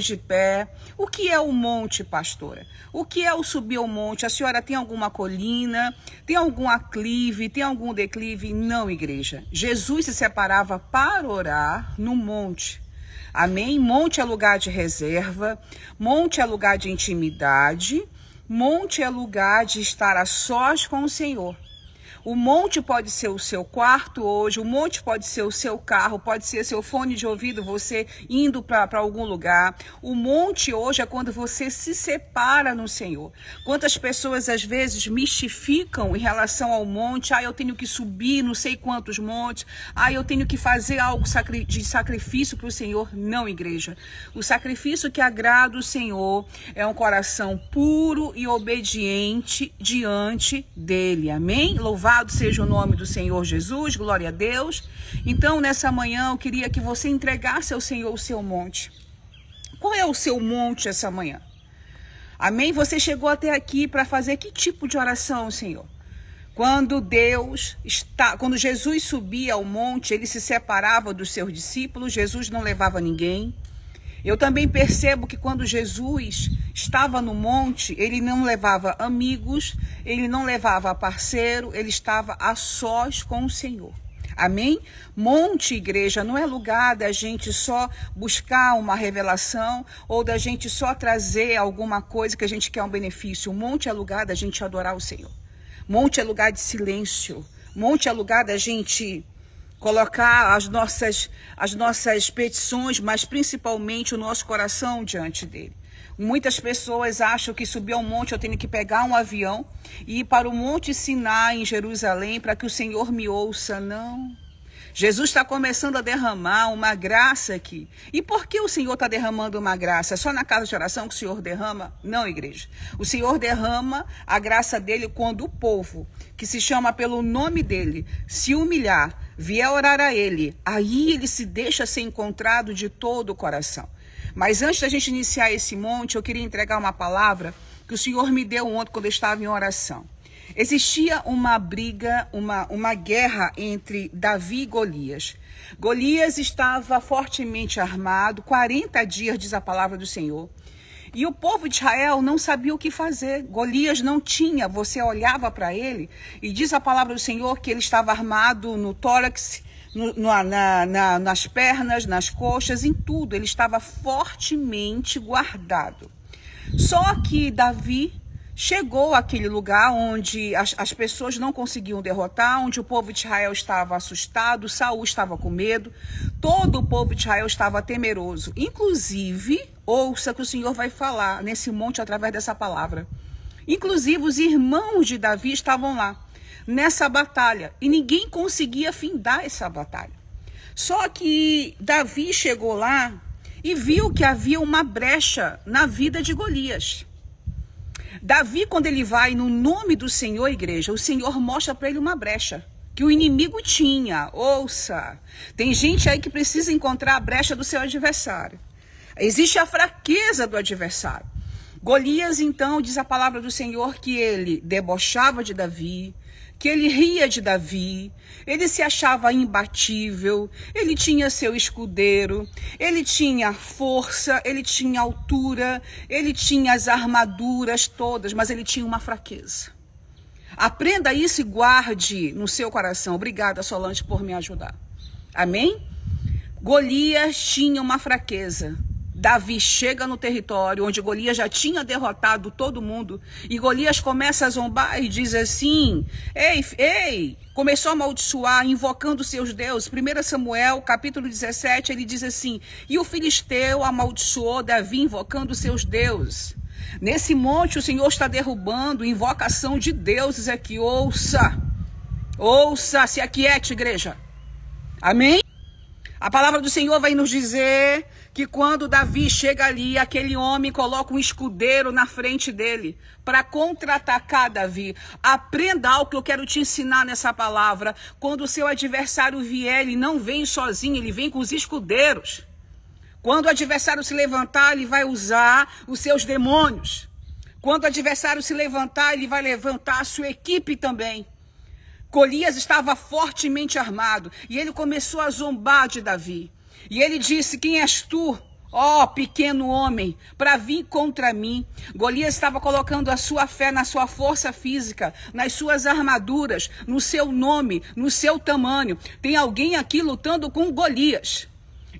de pé. O que é o monte, pastora? O que é o subir ao monte? A senhora tem alguma colina? Tem algum aclive? Tem algum declive? Não, igreja. Jesus se separava para orar no monte. Amém? Monte é lugar de reserva, monte é lugar de intimidade, monte é lugar de estar a sós com o Senhor. O monte pode ser o seu quarto hoje, o monte pode ser o seu carro, pode ser seu fone de ouvido, você indo para algum lugar. O monte hoje é quando você se separa no Senhor. Quantas pessoas às vezes mistificam em relação ao monte? Ah, eu tenho que subir não sei quantos montes. Ah, eu tenho que fazer algo de sacrifício para o Senhor. Não, igreja. O sacrifício que agrada o Senhor é um coração puro e obediente diante dele. Amém? Louvado Louvado seja o nome do Senhor Jesus, glória a Deus. Então, nessa manhã, eu queria que você entregasse ao Senhor o seu monte. Qual é o seu monte essa manhã? Amém? Você chegou até aqui para fazer que tipo de oração, Senhor? Quando Deus está, quando Jesus subia ao monte, ele se separava dos seus discípulos, Jesus não levava ninguém. Eu também percebo que quando Jesus estava no monte, ele não levava amigos, ele não levava parceiro, ele estava a sós com o Senhor. Amém? Monte, igreja, não é lugar da gente só buscar uma revelação ou da gente só trazer alguma coisa que a gente quer um benefício. monte é lugar da gente adorar o Senhor. Monte é lugar de silêncio. Monte é lugar da gente colocar as nossas, as nossas petições, mas principalmente o nosso coração diante dele. Muitas pessoas acham que subir ao monte eu tenho que pegar um avião e ir para o Monte Sinai em Jerusalém para que o Senhor me ouça. Não. Jesus está começando a derramar uma graça aqui. E por que o Senhor está derramando uma graça? É só na casa de oração que o Senhor derrama? Não, igreja. O Senhor derrama a graça dele quando o povo, que se chama pelo nome dele, se humilhar, vier orar a Ele, aí ele se deixa ser encontrado de todo o coração. Mas antes da gente iniciar esse monte, eu queria entregar uma palavra que o Senhor me deu ontem quando eu estava em oração. Existia uma briga, uma, uma guerra entre Davi e Golias. Golias estava fortemente armado, 40 dias, diz a palavra do Senhor. E o povo de Israel não sabia o que fazer. Golias não tinha. Você olhava para ele e diz a palavra do Senhor que ele estava armado no tórax, no, na, na, nas pernas, nas coxas, em tudo. Ele estava fortemente guardado. Só que Davi chegou àquele lugar onde as, as, pessoas não conseguiam derrotar, onde o povo de Israel estava assustado, Saul estava com medo, todo o povo de Israel estava temeroso, inclusive Ouça que o Senhor vai falar nesse monte através dessa palavra. Inclusive, os irmãos de Davi estavam lá nessa batalha e ninguém conseguia findar essa batalha. Só que Davi chegou lá e viu que havia uma brecha na vida de Golias. Davi, quando ele vai no nome do Senhor, igreja, o Senhor mostra para ele uma brecha que o inimigo tinha. Ouça, tem gente aí que precisa encontrar a brecha do seu adversário. Existe a fraqueza do adversário. Golias, então, diz a palavra do Senhor que ele debochava de Davi, que ele ria de Davi, ele se achava imbatível, ele tinha seu escudeiro, ele tinha força, ele tinha altura, ele tinha as armaduras todas, mas ele tinha uma fraqueza. Aprenda isso e guarde no seu coração. Obrigada, Solange, por me ajudar. Amém? Golias tinha uma fraqueza, Davi chega no território onde Golias já tinha derrotado todo mundo e Golias começa a zombar e diz assim: Ei, ei! Começou a amaldiçoar, invocando seus deuses. 1 Samuel, capítulo 17, ele diz assim: E o filisteu amaldiçoou Davi, invocando seus deuses. Nesse monte o Senhor está derrubando invocação de deuses aqui. É ouça, ouça, se aquiete, igreja. Amém? A palavra do Senhor vai nos dizer que quando Davi chega ali, aquele homem coloca um escudeiro na frente dele para contra-atacar Davi. Aprenda algo que eu quero te ensinar nessa palavra. Quando o seu adversário vier, ele não vem sozinho, ele vem com os escudeiros. Quando o adversário se levantar, ele vai usar os seus demônios. Quando o adversário se levantar, ele vai levantar a sua equipe também. Golias estava fortemente armado e ele começou a zombar de Davi. E ele disse: Quem és tu? Ó oh, pequeno homem, para vir contra mim. Golias estava colocando a sua fé na sua força física, nas suas armaduras, no seu nome, no seu tamanho. Tem alguém aqui lutando com Golias.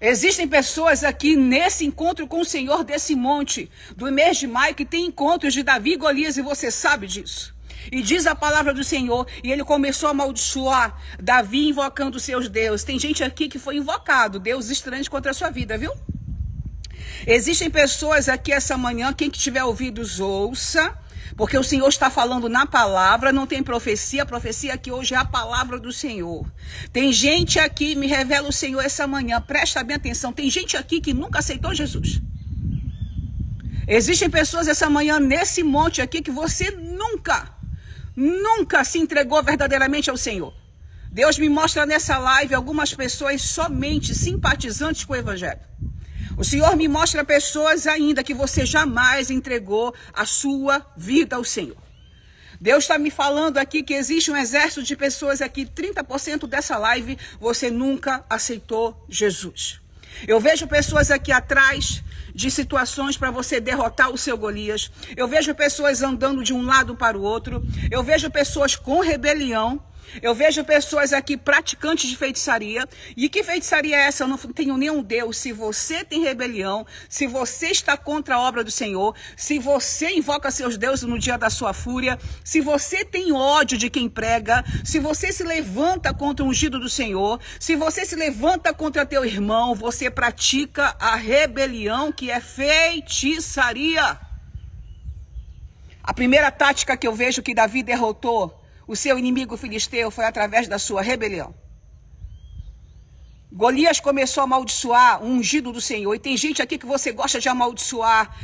Existem pessoas aqui nesse encontro com o Senhor desse monte, do mês de maio, que tem encontros de Davi e Golias e você sabe disso. E diz a palavra do Senhor, e ele começou a amaldiçoar Davi invocando seus deuses. Tem gente aqui que foi invocado, Deus estranho contra a sua vida, viu? Existem pessoas aqui essa manhã, quem que tiver ouvidos, ouça. Porque o Senhor está falando na palavra, não tem profecia, a profecia que hoje é a palavra do Senhor. Tem gente aqui, me revela o Senhor essa manhã, presta bem atenção, tem gente aqui que nunca aceitou Jesus. Existem pessoas essa manhã nesse monte aqui que você nunca nunca se entregou verdadeiramente ao Senhor. Deus me mostra nessa live algumas pessoas somente simpatizantes com o Evangelho. O Senhor me mostra pessoas ainda que você jamais entregou a sua vida ao Senhor. Deus está me falando aqui que existe um exército de pessoas aqui, 30% dessa live, você nunca aceitou Jesus. Eu vejo pessoas aqui atrás de situações para você derrotar o seu Golias. Eu vejo pessoas andando de um lado para o outro. Eu vejo pessoas com rebelião. Eu vejo pessoas aqui praticantes de feitiçaria. E que feitiçaria é essa? Eu não tenho nenhum Deus. Se você tem rebelião, se você está contra a obra do Senhor, se você invoca seus deuses no dia da sua fúria, se você tem ódio de quem prega, se você se levanta contra o ungido do Senhor, se você se levanta contra teu irmão, você pratica a rebelião que é feitiçaria. A primeira tática que eu vejo que Davi derrotou o seu inimigo filisteu foi através da sua rebelião. Golias começou a amaldiçoar o ungido do Senhor. E tem gente aqui que você gosta de amaldiçoar,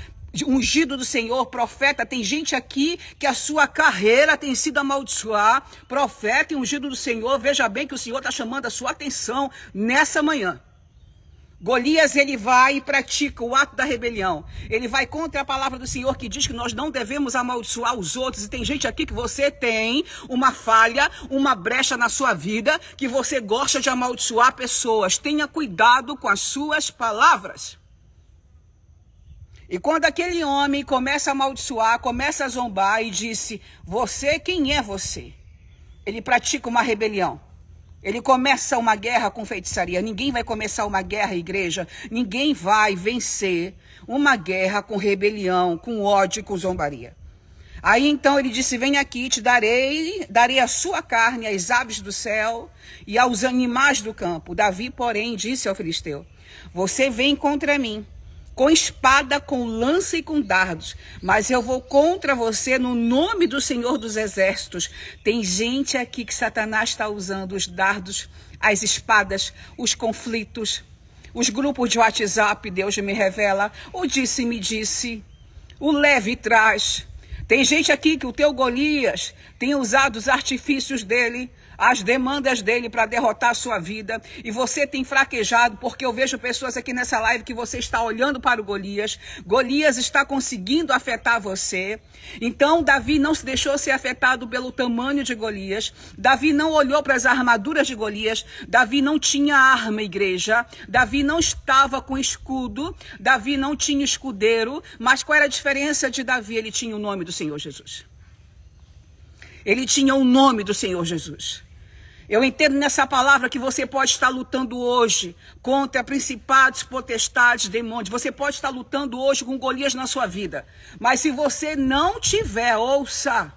ungido do Senhor, profeta. Tem gente aqui que a sua carreira tem sido amaldiçoar, profeta e ungido do Senhor. Veja bem que o Senhor está chamando a sua atenção nessa manhã. Golias ele vai e pratica o ato da rebelião. Ele vai contra a palavra do Senhor que diz que nós não devemos amaldiçoar os outros. E tem gente aqui que você tem uma falha, uma brecha na sua vida que você gosta de amaldiçoar pessoas. Tenha cuidado com as suas palavras. E quando aquele homem começa a amaldiçoar, começa a zombar e disse: "Você quem é você?" Ele pratica uma rebelião. Ele começa uma guerra com feitiçaria. Ninguém vai começar uma guerra, igreja. Ninguém vai vencer uma guerra com rebelião, com ódio, com zombaria. Aí então ele disse: Vem aqui, te darei, darei a sua carne às aves do céu e aos animais do campo. Davi, porém, disse ao filisteu: Você vem contra mim com espada, com lança e com dardos, mas eu vou contra você no nome do Senhor dos Exércitos. Tem gente aqui que Satanás está usando os dardos, as espadas, os conflitos, os grupos de WhatsApp, Deus me revela, o disse me disse, o leve traz. Tem gente aqui que o teu Golias tem usado os artifícios dele as demandas dele para derrotar a sua vida, e você tem fraquejado, porque eu vejo pessoas aqui nessa live que você está olhando para o Golias, Golias está conseguindo afetar você. Então, Davi não se deixou ser afetado pelo tamanho de Golias, Davi não olhou para as armaduras de Golias, Davi não tinha arma, igreja, Davi não estava com escudo, Davi não tinha escudeiro, mas qual era a diferença de Davi? Ele tinha o nome do Senhor Jesus. Ele tinha o nome do Senhor Jesus. Eu entendo nessa palavra que você pode estar lutando hoje contra principados, potestades, demônios. Você pode estar lutando hoje com Golias na sua vida. Mas se você não tiver, ouça,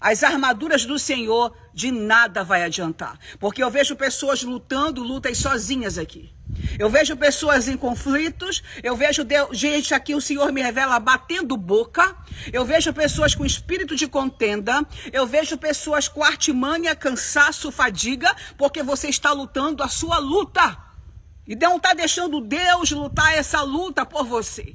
as armaduras do Senhor, de nada vai adiantar. Porque eu vejo pessoas lutando lutas sozinhas aqui. Eu vejo pessoas em conflitos, eu vejo Deus, gente aqui, o Senhor me revela batendo boca, eu vejo pessoas com espírito de contenda, eu vejo pessoas com artimanha, cansaço, fadiga, porque você está lutando a sua luta. E não está deixando Deus lutar essa luta por você.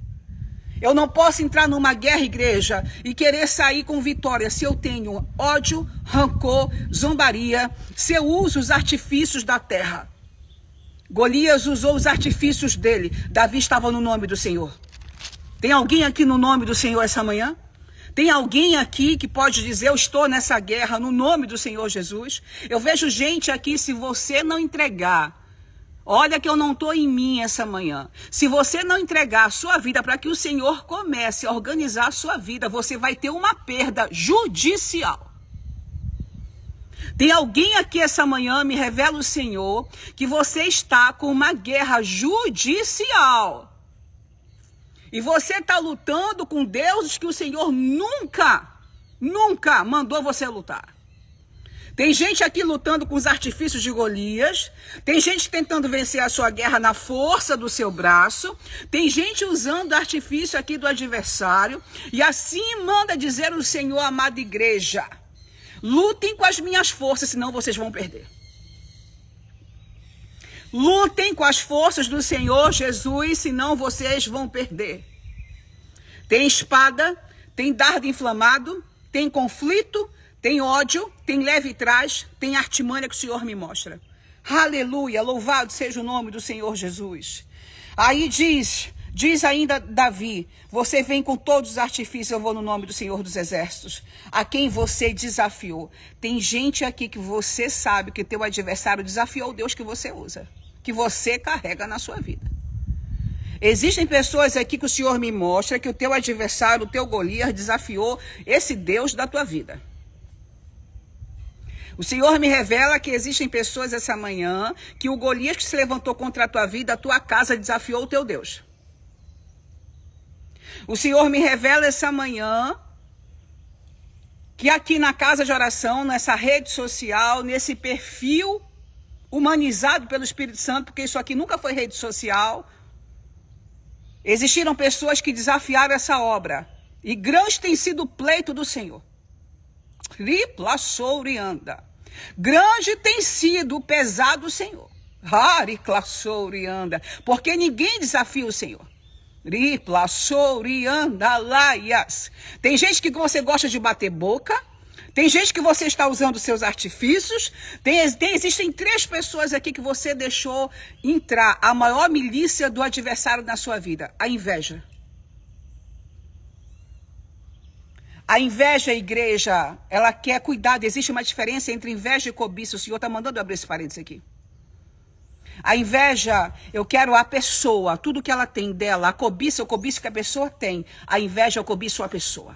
Eu não posso entrar numa guerra, igreja, e querer sair com vitória se eu tenho ódio, rancor, zombaria, se eu uso os artifícios da terra. Golias usou os artifícios dele. Davi estava no nome do Senhor. Tem alguém aqui no nome do Senhor essa manhã? Tem alguém aqui que pode dizer: Eu estou nessa guerra no nome do Senhor Jesus? Eu vejo gente aqui, se você não entregar. Olha que eu não estou em mim essa manhã. Se você não entregar a sua vida para que o Senhor comece a organizar a sua vida, você vai ter uma perda judicial. Tem alguém aqui essa manhã, me revela o Senhor, que você está com uma guerra judicial. E você está lutando com deuses que o Senhor nunca, nunca mandou você lutar. Tem gente aqui lutando com os artifícios de Golias. Tem gente tentando vencer a sua guerra na força do seu braço. Tem gente usando artifício aqui do adversário. E assim manda dizer o Senhor, amada igreja. Lutem com as minhas forças, senão vocês vão perder. Lutem com as forças do Senhor Jesus, senão vocês vão perder. Tem espada, tem dardo inflamado, tem conflito, tem ódio, tem leve trás, tem artimanha que o Senhor me mostra. Aleluia, louvado seja o nome do Senhor Jesus. Aí diz: Diz ainda Davi: Você vem com todos os artifícios, eu vou no nome do Senhor dos Exércitos, a quem você desafiou. Tem gente aqui que você sabe que teu adversário desafiou o Deus que você usa, que você carrega na sua vida. Existem pessoas aqui que o Senhor me mostra que o teu adversário, o teu Golias, desafiou esse Deus da tua vida. O Senhor me revela que existem pessoas essa manhã que o Golias que se levantou contra a tua vida, a tua casa, desafiou o teu Deus. O Senhor me revela essa manhã que aqui na casa de oração, nessa rede social, nesse perfil humanizado pelo Espírito Santo, porque isso aqui nunca foi rede social, existiram pessoas que desafiaram essa obra. E grande tem sido o pleito do Senhor. Ripla sourianda. Grande tem sido o pesado Senhor. Rari anda Porque ninguém desafia o Senhor. Ripla, andalaias. Tem gente que você gosta de bater boca. Tem gente que você está usando seus artifícios. Tem, tem, existem três pessoas aqui que você deixou entrar a maior milícia do adversário na sua vida: a inveja. A inveja, igreja, ela quer cuidado. Existe uma diferença entre inveja e cobiça. O Senhor está mandando abrir esse parênteses aqui. A inveja, eu quero a pessoa, tudo que ela tem dela. A cobiça, eu cobiço que a pessoa tem. A inveja, eu cobiço a pessoa.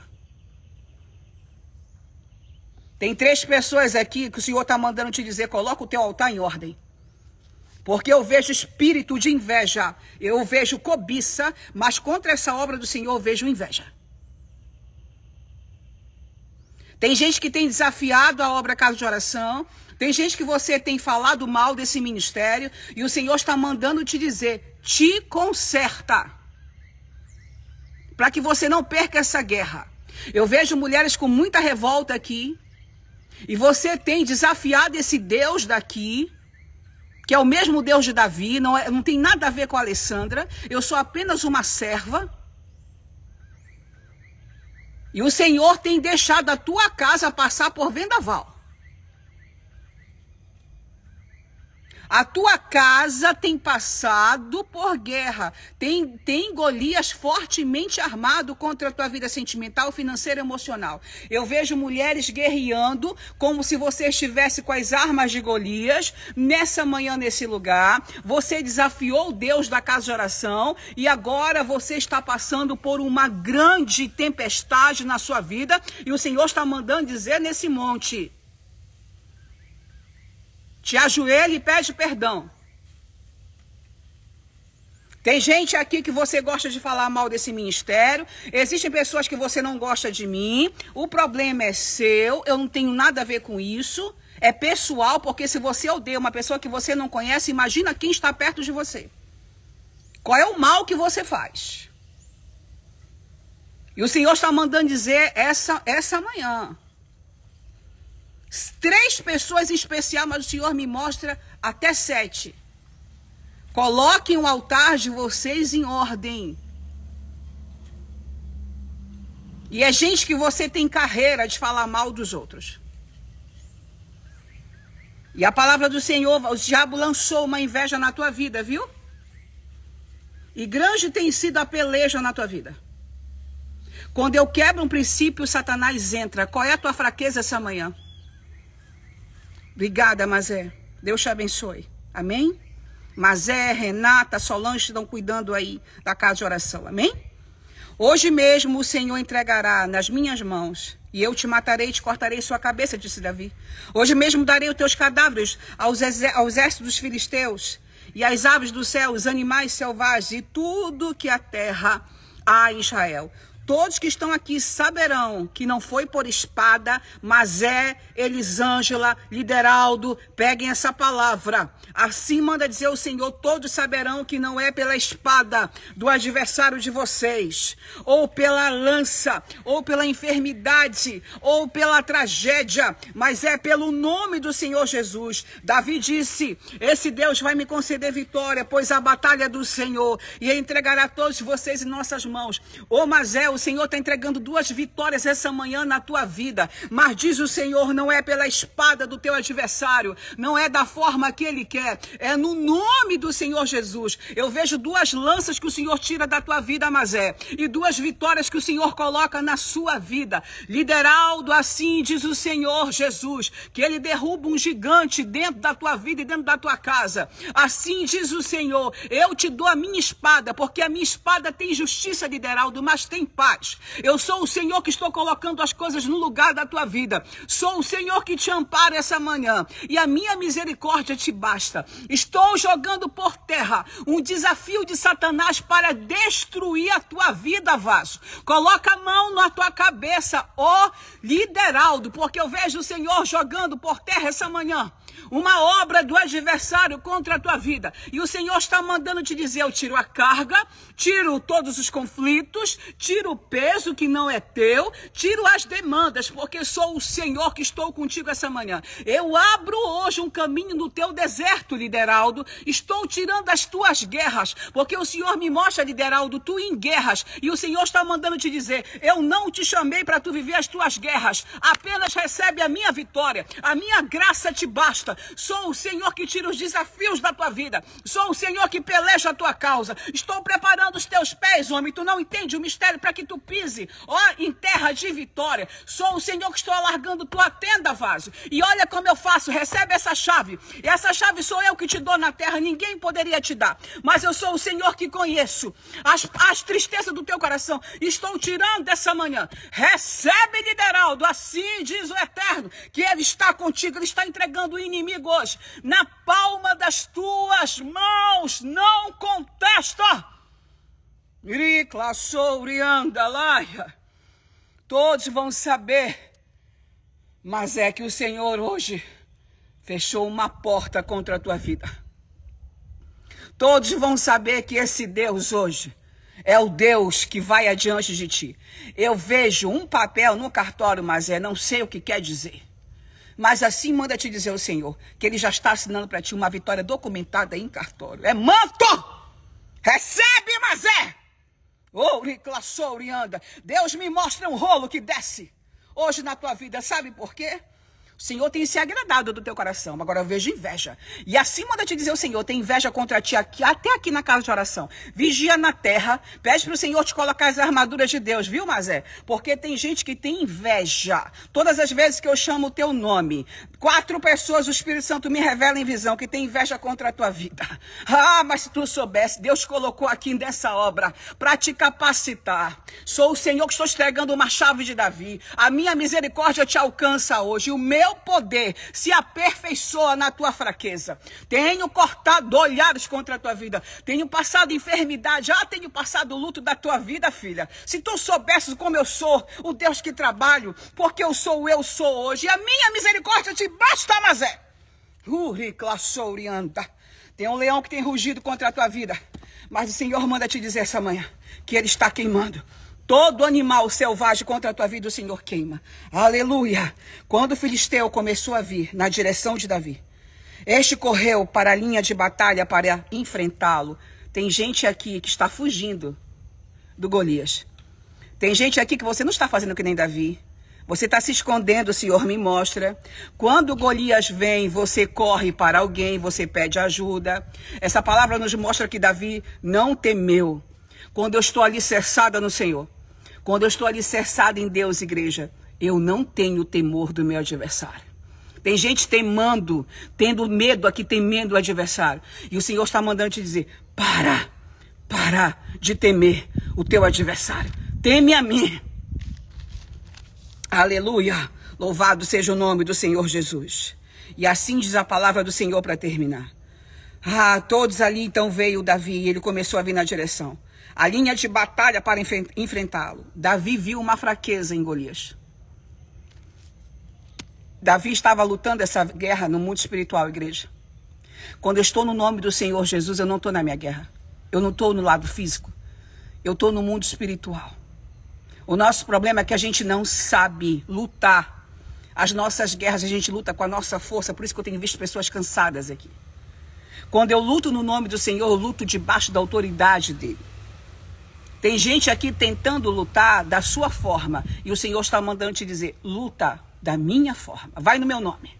Tem três pessoas aqui que o Senhor está mandando te dizer: coloca o teu altar em ordem. Porque eu vejo espírito de inveja, eu vejo cobiça, mas contra essa obra do Senhor eu vejo inveja. Tem gente que tem desafiado a obra Casa de Oração, tem gente que você tem falado mal desse ministério e o Senhor está mandando te dizer: te conserta. Para que você não perca essa guerra. Eu vejo mulheres com muita revolta aqui. E você tem desafiado esse Deus daqui, que é o mesmo Deus de Davi, não, é, não tem nada a ver com a Alessandra. Eu sou apenas uma serva. E o Senhor tem deixado a tua casa passar por vendaval. A tua casa tem passado por guerra. Tem, tem Golias fortemente armado contra a tua vida sentimental, financeira e emocional. Eu vejo mulheres guerreando como se você estivesse com as armas de Golias nessa manhã, nesse lugar. Você desafiou Deus da casa de oração e agora você está passando por uma grande tempestade na sua vida e o Senhor está mandando dizer nesse monte. Te ajoelha e pede perdão. Tem gente aqui que você gosta de falar mal desse ministério. Existem pessoas que você não gosta de mim. O problema é seu. Eu não tenho nada a ver com isso. É pessoal, porque se você odeia uma pessoa que você não conhece, imagina quem está perto de você. Qual é o mal que você faz? E o Senhor está mandando dizer essa, essa manhã três pessoas em especial, mas o Senhor me mostra até sete. Coloquem o altar de vocês em ordem. E é gente que você tem carreira de falar mal dos outros. E a palavra do Senhor, o diabo lançou uma inveja na tua vida, viu? E grande tem sido a peleja na tua vida. Quando eu quebro um princípio, Satanás entra. Qual é a tua fraqueza essa manhã? Obrigada, Mazé. Deus te abençoe. Amém? Mazé, Renata, Solange estão cuidando aí da casa de oração. Amém? Hoje mesmo o Senhor entregará nas minhas mãos, e eu te matarei e te cortarei sua cabeça, disse Davi. Hoje mesmo darei os teus cadáveres aos, ao dos filisteus, e às aves do céu, os animais selvagens, e tudo que a terra em Israel. Todos que estão aqui saberão que não foi por espada, mas é Elisângela, Lideraldo, peguem essa palavra. Assim manda dizer o Senhor, todos saberão que não é pela espada do adversário de vocês, ou pela lança, ou pela enfermidade, ou pela tragédia, mas é pelo nome do Senhor Jesus. Davi disse: Esse Deus vai me conceder vitória, pois a batalha é do Senhor, e entregará todos vocês em nossas mãos. Ô, mas é o Senhor está entregando duas vitórias essa manhã na tua vida. Mas diz o Senhor, não é pela espada do teu adversário, não é da forma que ele quer, é no nome do Senhor Jesus. Eu vejo duas lanças que o Senhor tira da tua vida, Mazé, e duas vitórias que o Senhor coloca na sua vida. Lideraldo, assim diz o Senhor Jesus, que ele derruba um gigante dentro da tua vida e dentro da tua casa. Assim diz o Senhor, eu te dou a minha espada, porque a minha espada tem justiça, Lideraldo, mas tem paz paz. Eu sou o Senhor que estou colocando as coisas no lugar da tua vida. Sou o Senhor que te ampara essa manhã. E a minha misericórdia te basta. Estou jogando por terra um desafio de Satanás para destruir a tua vida, vaso. Coloca a mão na tua cabeça, ó lideraldo, porque eu vejo o Senhor jogando por terra essa manhã uma obra do adversário contra a tua vida. E o Senhor está mandando te dizer: eu tiro a carga, tiro todos os conflitos, tiro o peso que não é teu, tiro as demandas, porque sou o Senhor que estou contigo essa manhã. Eu abro hoje um caminho no teu deserto, lideraldo. Estou tirando as tuas guerras, porque o Senhor me mostra, lideraldo, tu em guerras. E o Senhor está mandando te dizer: eu não te chamei para tu viver as tuas guerras, apenas recebe a minha vitória, a minha graça te basta. Sou o Senhor que tira os desafios da tua vida. Sou o Senhor que peleja a tua causa. Estou preparando os teus pés, homem. Tu não entende o mistério para que tu pise, ó, em terra de vitória. Sou o Senhor que estou alargando tua tenda, vaso. E olha como eu faço. Recebe essa chave. E essa chave sou eu que te dou na terra. Ninguém poderia te dar. Mas eu sou o Senhor que conheço as, as tristezas do teu coração. Estou tirando dessa manhã. Recebe, lideraldo. Assim diz o Eterno que ele está contigo. Ele está entregando o inimigo inimigos na palma das tuas mãos. Não contesta. Miricla, Sourianda, Laia. Todos vão saber. Mas é que o Senhor hoje fechou uma porta contra a tua vida. Todos vão saber que esse Deus hoje é o Deus que vai adiante de ti. Eu vejo um papel no cartório, mas é não sei o que quer dizer. Mas assim manda te dizer o Senhor, que Ele já está assinando para ti uma vitória documentada em cartório. É manto! Recebe, mas é! Ouri, classou, anda. Deus me mostra um rolo que desce hoje na tua vida. Sabe por quê? Senhor tem se agradado do teu coração. Agora eu vejo inveja. E assim manda te dizer o Senhor, tem inveja contra ti aqui, até aqui na casa de oração. Vigia na terra, pede para o Senhor te colocar as armaduras de Deus, viu, Mazé? Porque tem gente que tem inveja. Todas as vezes que eu chamo o teu nome, Quatro pessoas o Espírito Santo me revela em visão que tem inveja contra a tua vida. Ah, mas se tu soubesse, Deus colocou aqui nessa obra para te capacitar. Sou o Senhor que estou entregando uma chave de Davi. A minha misericórdia te alcança hoje. O meu poder se aperfeiçoa na tua fraqueza. Tenho cortado olhares contra a tua vida. Tenho passado enfermidade. Ah, tenho passado o luto da tua vida, filha. Se tu soubesses como eu sou, o Deus que trabalho, porque eu sou o eu sou hoje. E a minha misericórdia te basta, Mazé. Uricla sourianta. Tem um leão que tem rugido contra a tua vida. Mas o Senhor manda te dizer essa manhã que ele está queimando. Todo animal selvagem contra a tua vida, o Senhor queima. Aleluia. Quando o filisteu começou a vir na direção de Davi, este correu para a linha de batalha para enfrentá-lo. Tem gente aqui que está fugindo do Golias. Tem gente aqui que você não está fazendo que nem Davi. Você está se escondendo, o Senhor me mostra. Quando Golias vem, você corre para alguém, você pede ajuda. Essa palavra nos mostra que Davi não temeu. Quando eu estou alicerçada no Senhor, quando eu estou alicerçada em Deus, igreja, eu não tenho temor do meu adversário. Tem gente temando, tendo medo aqui, temendo o adversário. E o Senhor está mandando te dizer: para, para de temer o teu adversário. Teme a mim. Aleluia! Louvado seja o nome do Senhor Jesus. E assim diz a palavra do Senhor para terminar. Ah, todos ali então veio Davi e ele começou a vir na direção. A linha de batalha para enfrentá-lo. Davi viu uma fraqueza em Golias. Davi estava lutando essa guerra no mundo espiritual, igreja. Quando eu estou no nome do Senhor Jesus, eu não estou na minha guerra. Eu não estou no lado físico. Eu estou no mundo espiritual. O nosso problema é que a gente não sabe lutar. As nossas guerras a gente luta com a nossa força, por isso que eu tenho visto pessoas cansadas aqui. Quando eu luto no nome do Senhor, eu luto debaixo da autoridade dele. Tem gente aqui tentando lutar da sua forma e o Senhor está mandando te dizer: luta da minha forma, vai no meu nome.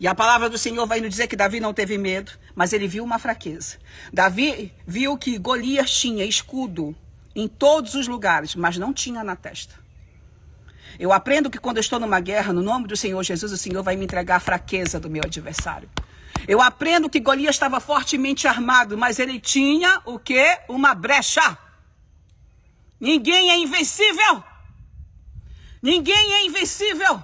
E a palavra do Senhor vai nos dizer que Davi não teve medo, mas ele viu uma fraqueza. Davi viu que Golias tinha escudo, em todos os lugares, mas não tinha na testa. Eu aprendo que quando eu estou numa guerra, no nome do Senhor Jesus, o Senhor vai me entregar a fraqueza do meu adversário. Eu aprendo que Golias estava fortemente armado, mas ele tinha o quê? Uma brecha. Ninguém é invencível. Ninguém é invencível.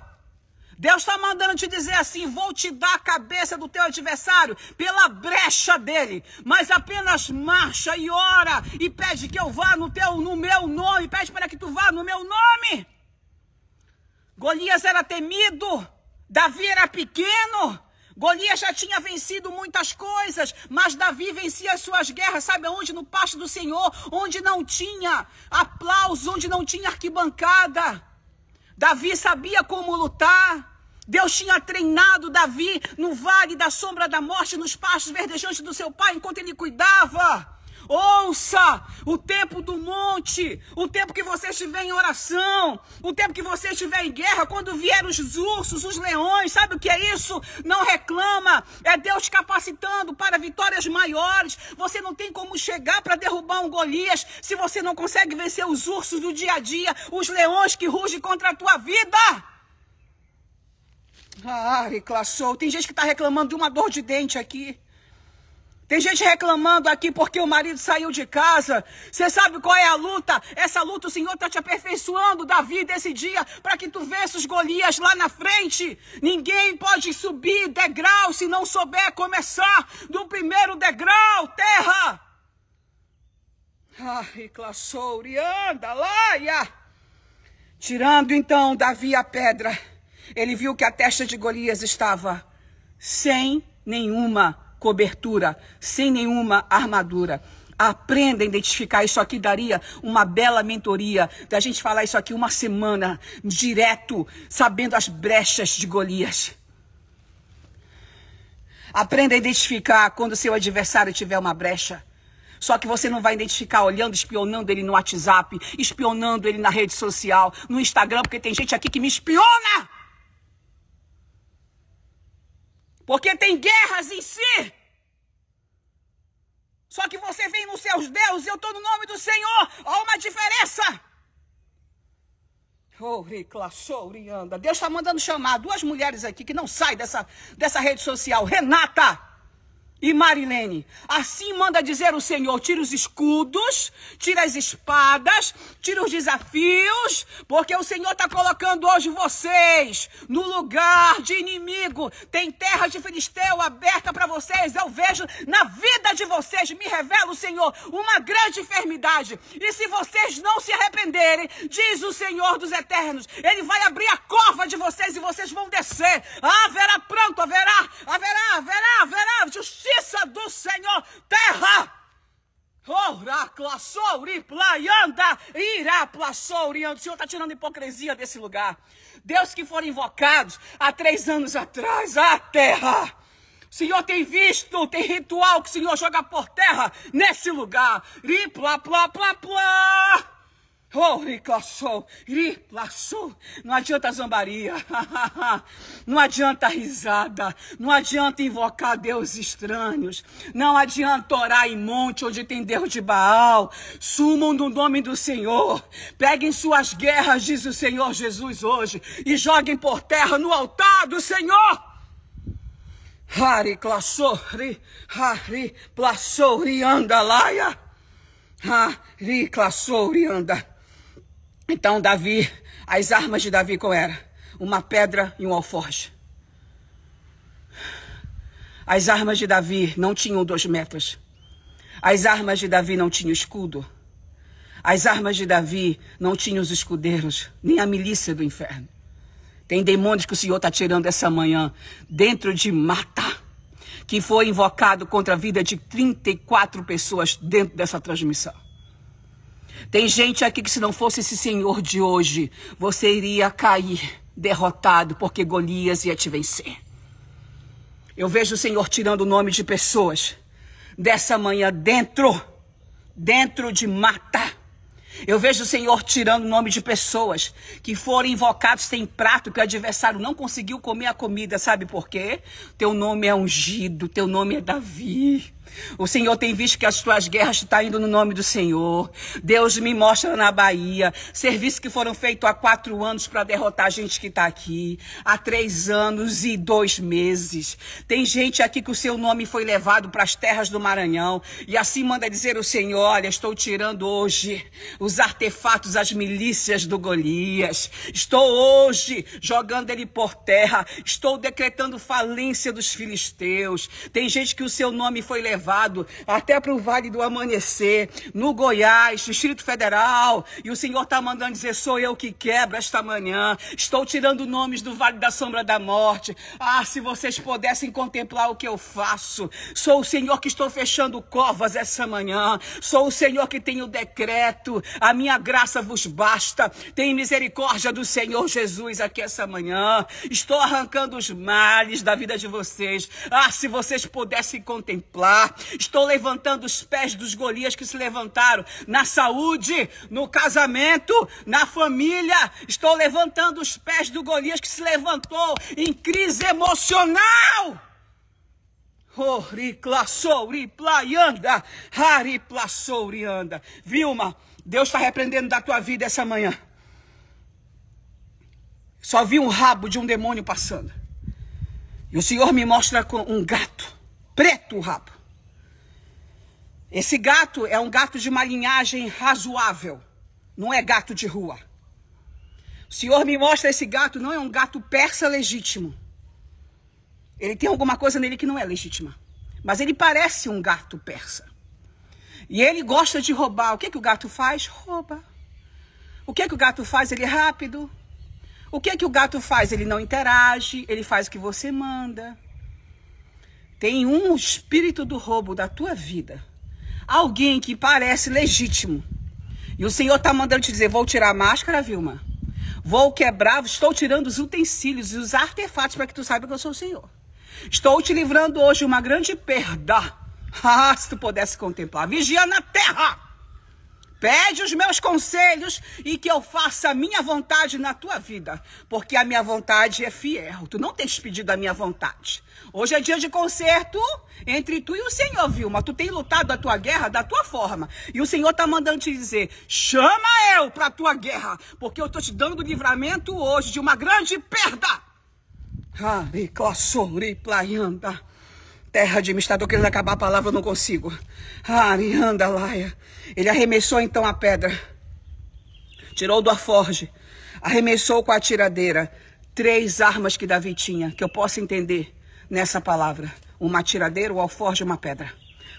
Deus está mandando te dizer assim: vou te dar a cabeça do teu adversário pela brecha dele, mas apenas marcha e ora e pede que eu vá no teu, no meu nome, pede para que tu vá no meu nome. Golias era temido, Davi era pequeno. Golias já tinha vencido muitas coisas, mas Davi vencia as suas guerras, sabe aonde? No pasto do Senhor, onde não tinha aplauso, onde não tinha arquibancada. Davi sabia como lutar. Deus tinha treinado Davi no vale da sombra da morte, nos pastos verdejantes do seu pai, enquanto ele cuidava. Ouça o tempo do monte, o tempo que você estiver em oração, o tempo que você estiver em guerra, quando vier os ursos, os leões, sabe o que é isso? Não reclama, é Deus capacitando para vitórias maiores. Você não tem como chegar para derrubar um Golias se você não consegue vencer os ursos do dia a dia, os leões que rugem contra a tua vida. Ai, Classou, tem gente que está reclamando de uma dor de dente aqui. Tem gente reclamando aqui porque o marido saiu de casa. Você sabe qual é a luta? Essa luta o Senhor está te aperfeiçoando, Davi, desse dia, para que tu vês os Golias lá na frente. Ninguém pode subir degrau se não souber começar do primeiro degrau, terra. Ai, e anda laia. Tirando então Davi a pedra ele viu que a testa de Golias estava sem nenhuma cobertura, sem nenhuma armadura. Aprenda a identificar isso aqui, daria uma bela mentoria da gente falar isso aqui uma semana, direto, sabendo as brechas de Golias. Aprenda a identificar quando seu adversário tiver uma brecha. Só que você não vai identificar olhando, espionando ele no WhatsApp, espionando ele na rede social, no Instagram, porque tem gente aqui que me espiona! Porque tem guerras em si. Só que você vem nos seus deuses, eu estou no nome do Senhor. Há uma diferença. Deus está mandando chamar duas mulheres aqui que não saem dessa, dessa rede social. Renata! e Marilene. Assim manda dizer o Senhor: tira os escudos, tira as espadas, tira os desafios, porque o Senhor está colocando hoje vocês no lugar de inimigo. Tem terra de Filisteu aberta para vocês. Eu vejo na vida de vocês, me revela o Senhor, uma grande enfermidade. E se vocês não se arrependerem, diz o Senhor dos Eternos, Ele vai abrir a cova de vocês e vocês vão descer. Haverá pranto, haverá, haverá, haverá, haverá justiça justiça do Senhor, terra. Oracla, Ira, irapla, souriando. O Senhor está tirando hipocrisia desse lugar. Deus que foram invocados há três anos atrás, a terra. O Senhor tem visto, tem ritual que o Senhor joga por terra nesse lugar. Ripla, plá, plá, plá. Oh, ricossou, Não adianta zombaria, não adianta risada, não adianta invocar deuses estranhos, não adianta orar em monte onde tem Deus de Baal. Sumam no nome do Senhor, peguem suas guerras, diz o Senhor Jesus hoje, e joguem por terra no altar do Senhor. Hari classori, hari plassouri andalaia. Hari classori anda. Então Davi, as armas de Davi qual era? Uma pedra e um alforje. As armas de Davi não tinham dois metros. As armas de Davi não tinham escudo. As armas de Davi não tinham os escudeiros, nem a milícia do inferno. Tem demônios que o Senhor está tirando essa manhã dentro de mata que foi invocado contra a vida de 34 pessoas dentro dessa transmissão. Tem gente aqui que, se não fosse esse Senhor de hoje, você iria cair derrotado, porque Golias ia te vencer. Eu vejo o Senhor tirando o nome de pessoas dessa manhã dentro, dentro de mata. Eu vejo o Senhor tirando o nome de pessoas que foram invocados sem prato, que o adversário não conseguiu comer a comida, sabe por quê? Teu nome é ungido, teu nome é Davi. O Senhor tem visto que as tuas guerras estão tá indo no nome do Senhor. Deus me mostra na Bahia serviços que foram feitos há quatro anos para derrotar a gente que está aqui. Há três anos e dois meses. Tem gente aqui que o seu nome foi levado para as terras do Maranhão. E assim manda dizer o Senhor: Olha, estou tirando hoje os artefatos, as milícias do Golias. Estou hoje jogando ele por terra. Estou decretando falência dos filisteus. Tem gente que o seu nome foi levado levado até para o Vale do Amanhecer, no Goiás, Distrito Federal, e o Senhor está mandando dizer: sou eu que quebro esta manhã, estou tirando nomes do Vale da Sombra da Morte. Ah, se vocês pudessem contemplar o que eu faço, sou o Senhor que estou fechando covas essa manhã, sou o Senhor que tem o decreto, a minha graça vos basta, tem misericórdia do Senhor Jesus aqui essa manhã, estou arrancando os males da vida de vocês. Ah, se vocês pudessem contemplar, Estou levantando os pés dos Golias que se levantaram na saúde, no casamento, na família. Estou levantando os pés do Golias que se levantou em crise emocional. Oriclassouriplaianda, hariplassourianda. Vilma, Deus está repreendendo da tua vida essa manhã. Só vi um rabo de um demônio passando. E o Senhor me mostra um gato, preto o rabo. Esse gato é um gato de uma linhagem razoável, não é gato de rua. O senhor me mostra esse gato, não é um gato persa legítimo. Ele tem alguma coisa nele que não é legítima. Mas ele parece um gato persa. E ele gosta de roubar. O que, é que o gato faz? Rouba. O que, é que o gato faz? Ele é rápido. O que, é que o gato faz? Ele não interage, ele faz o que você manda. Tem um espírito do roubo da tua vida alguém que parece legítimo. E o Senhor está mandando te dizer: vou tirar a máscara, Vilma. Vou quebrar, estou tirando os utensílios e os artefatos para que tu saiba que eu sou o Senhor. Estou te livrando hoje uma grande perda. Ah, se tu pudesse contemplar, vigia na terra! Pede os meus conselhos e que eu faça a minha vontade na tua vida, porque a minha vontade é fiel. Tu não tens pedido a minha vontade. Hoje é dia de conserto entre tu e o Senhor, Vilma. Tu tem lutado a tua guerra da tua forma. E o Senhor está mandando te dizer: chama eu para a tua guerra, porque eu estou te dando livramento hoje de uma grande perda. Ah, e Terra de mim, estou querendo acabar a palavra, não consigo. Ah, me anda, Laia. Ele arremessou então a pedra, tirou do alforge, arremessou com a tiradeira. Três armas que Davi tinha, que eu possa entender nessa palavra: uma tiradeira, um alforge e uma pedra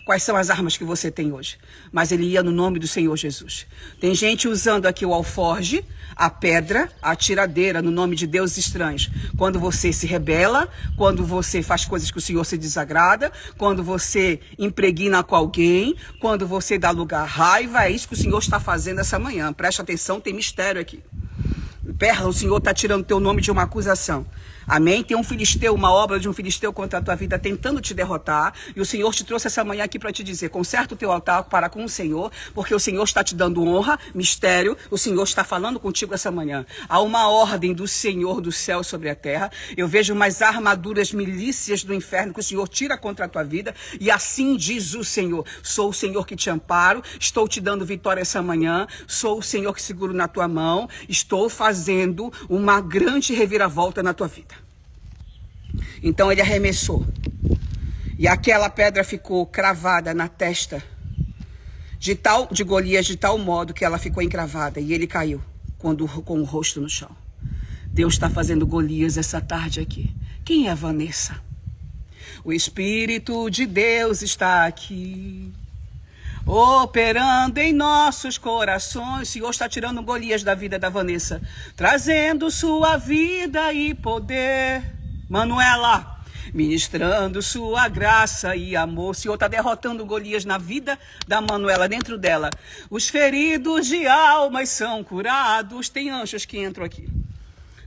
quais são as armas que você tem hoje. Mas ele ia no nome do Senhor Jesus. Tem gente usando aqui o alforge, a pedra, a tiradeira, no nome de deuses estranhos. Quando você se rebela, quando você faz coisas que o Senhor se desagrada, quando você impregna com alguém, quando você dá lugar à raiva, é isso que o Senhor está fazendo essa manhã. Preste atenção, tem mistério aqui. Perla, o Senhor está tirando teu nome de uma acusação. Amém? Tem um filisteu, uma obra de um filisteu contra a tua vida tentando te derrotar. E o Senhor te trouxe essa manhã aqui para te dizer: conserta o teu altar para com o Senhor, porque o Senhor está te dando honra, mistério. O Senhor está falando contigo essa manhã. Há uma ordem do Senhor do céu sobre a terra. Eu vejo mais armaduras, milícias do inferno que o Senhor tira contra a tua vida. E assim diz o Senhor: sou o Senhor que te amparo, estou te dando vitória essa manhã, sou o Senhor que seguro na tua mão, estou fazendo uma grande reviravolta na tua vida. Então ele arremessou. E aquela pedra ficou cravada na testa de tal de Golias de tal modo que ela ficou encravada e ele caiu quando com o rosto no chão. Deus está fazendo Golias essa tarde aqui. Quem é Vanessa? O Espírito de Deus está aqui, operando em nossos corações. O Senhor está tirando Golias da vida da Vanessa, trazendo sua vida e poder. Manuela, ministrando sua graça e amor. O Senhor está derrotando Golias na vida da Manuela, dentro dela. Os feridos de almas são curados. Tem anjos que entram aqui.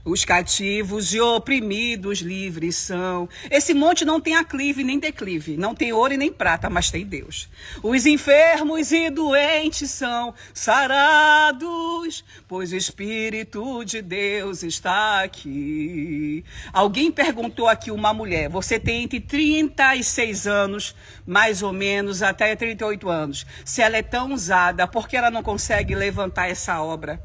Os cativos e oprimidos livres são. Esse monte não tem aclive nem declive, não tem ouro e nem prata, mas tem Deus. Os enfermos e doentes são sarados, pois o Espírito de Deus está aqui. Alguém perguntou aqui, uma mulher, você tem entre 36 anos, mais ou menos, até 38 anos. Se ela é tão usada, por que ela não consegue levantar essa obra?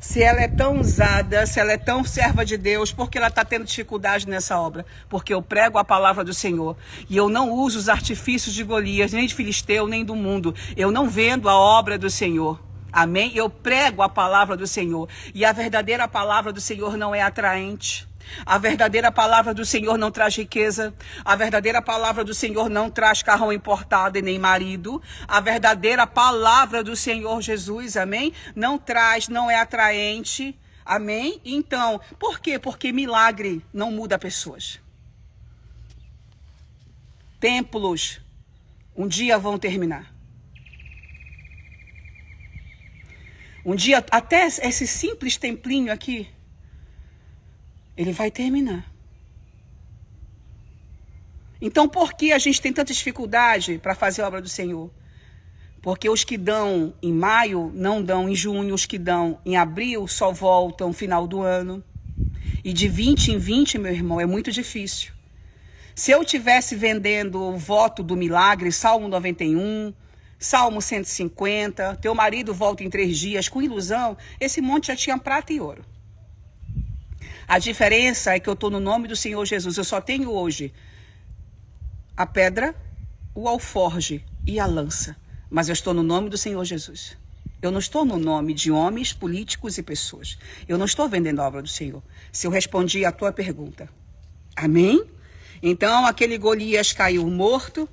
se ela é tão usada, se ela é tão serva de Deus, por que ela está tendo dificuldade nessa obra? Porque eu prego a palavra do Senhor e eu não uso os artifícios de Golias, nem de Filisteu, nem do mundo. Eu não vendo a obra do Senhor. Amém? Eu prego a palavra do Senhor. E a verdadeira palavra do Senhor não é atraente. A verdadeira palavra do Senhor não traz riqueza. A verdadeira palavra do Senhor não traz carrão importado e nem marido. A verdadeira palavra do Senhor Jesus, amém? Não traz, não é atraente. Amém? Então, por quê? Porque milagre não muda pessoas. Templos um dia vão terminar. Um dia, até esse simples templinho aqui, ele vai terminar. Então, por que a gente tem tanta dificuldade para fazer a obra do Senhor? Porque os que dão em maio não dão em junho, os que dão em abril só voltam final do ano. E de 20 em 20, meu irmão, é muito difícil. Se eu tivesse vendendo o voto do milagre, Salmo 91, Salmo 150, teu marido volta em três dias, com ilusão, esse monte já tinha prata e ouro. A diferença é que eu estou no nome do Senhor Jesus. Eu só tenho hoje a pedra, o alforge e a lança. Mas eu estou no nome do Senhor Jesus. Eu não estou no nome de homens, políticos e pessoas. Eu não estou vendendo a obra do Senhor. Se eu respondi a tua pergunta. Amém? Então aquele Golias caiu morto.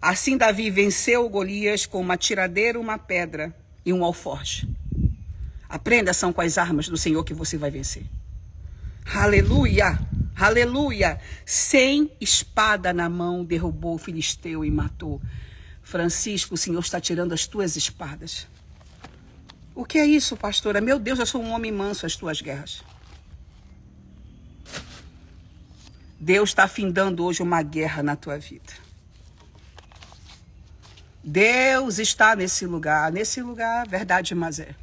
Assim Davi venceu Golias com uma tiradeira, uma pedra e um alforge. Aprenda são quais as armas do Senhor que você vai vencer. Aleluia! Aleluia! Sem espada na mão, derrubou o filisteu e matou. Francisco, o Senhor está tirando as tuas espadas. O que é isso, pastora? Meu Deus, eu sou um homem manso às tuas guerras. Deus está afindando hoje uma guerra na tua vida. Deus está nesse lugar, nesse lugar, verdade, mas é.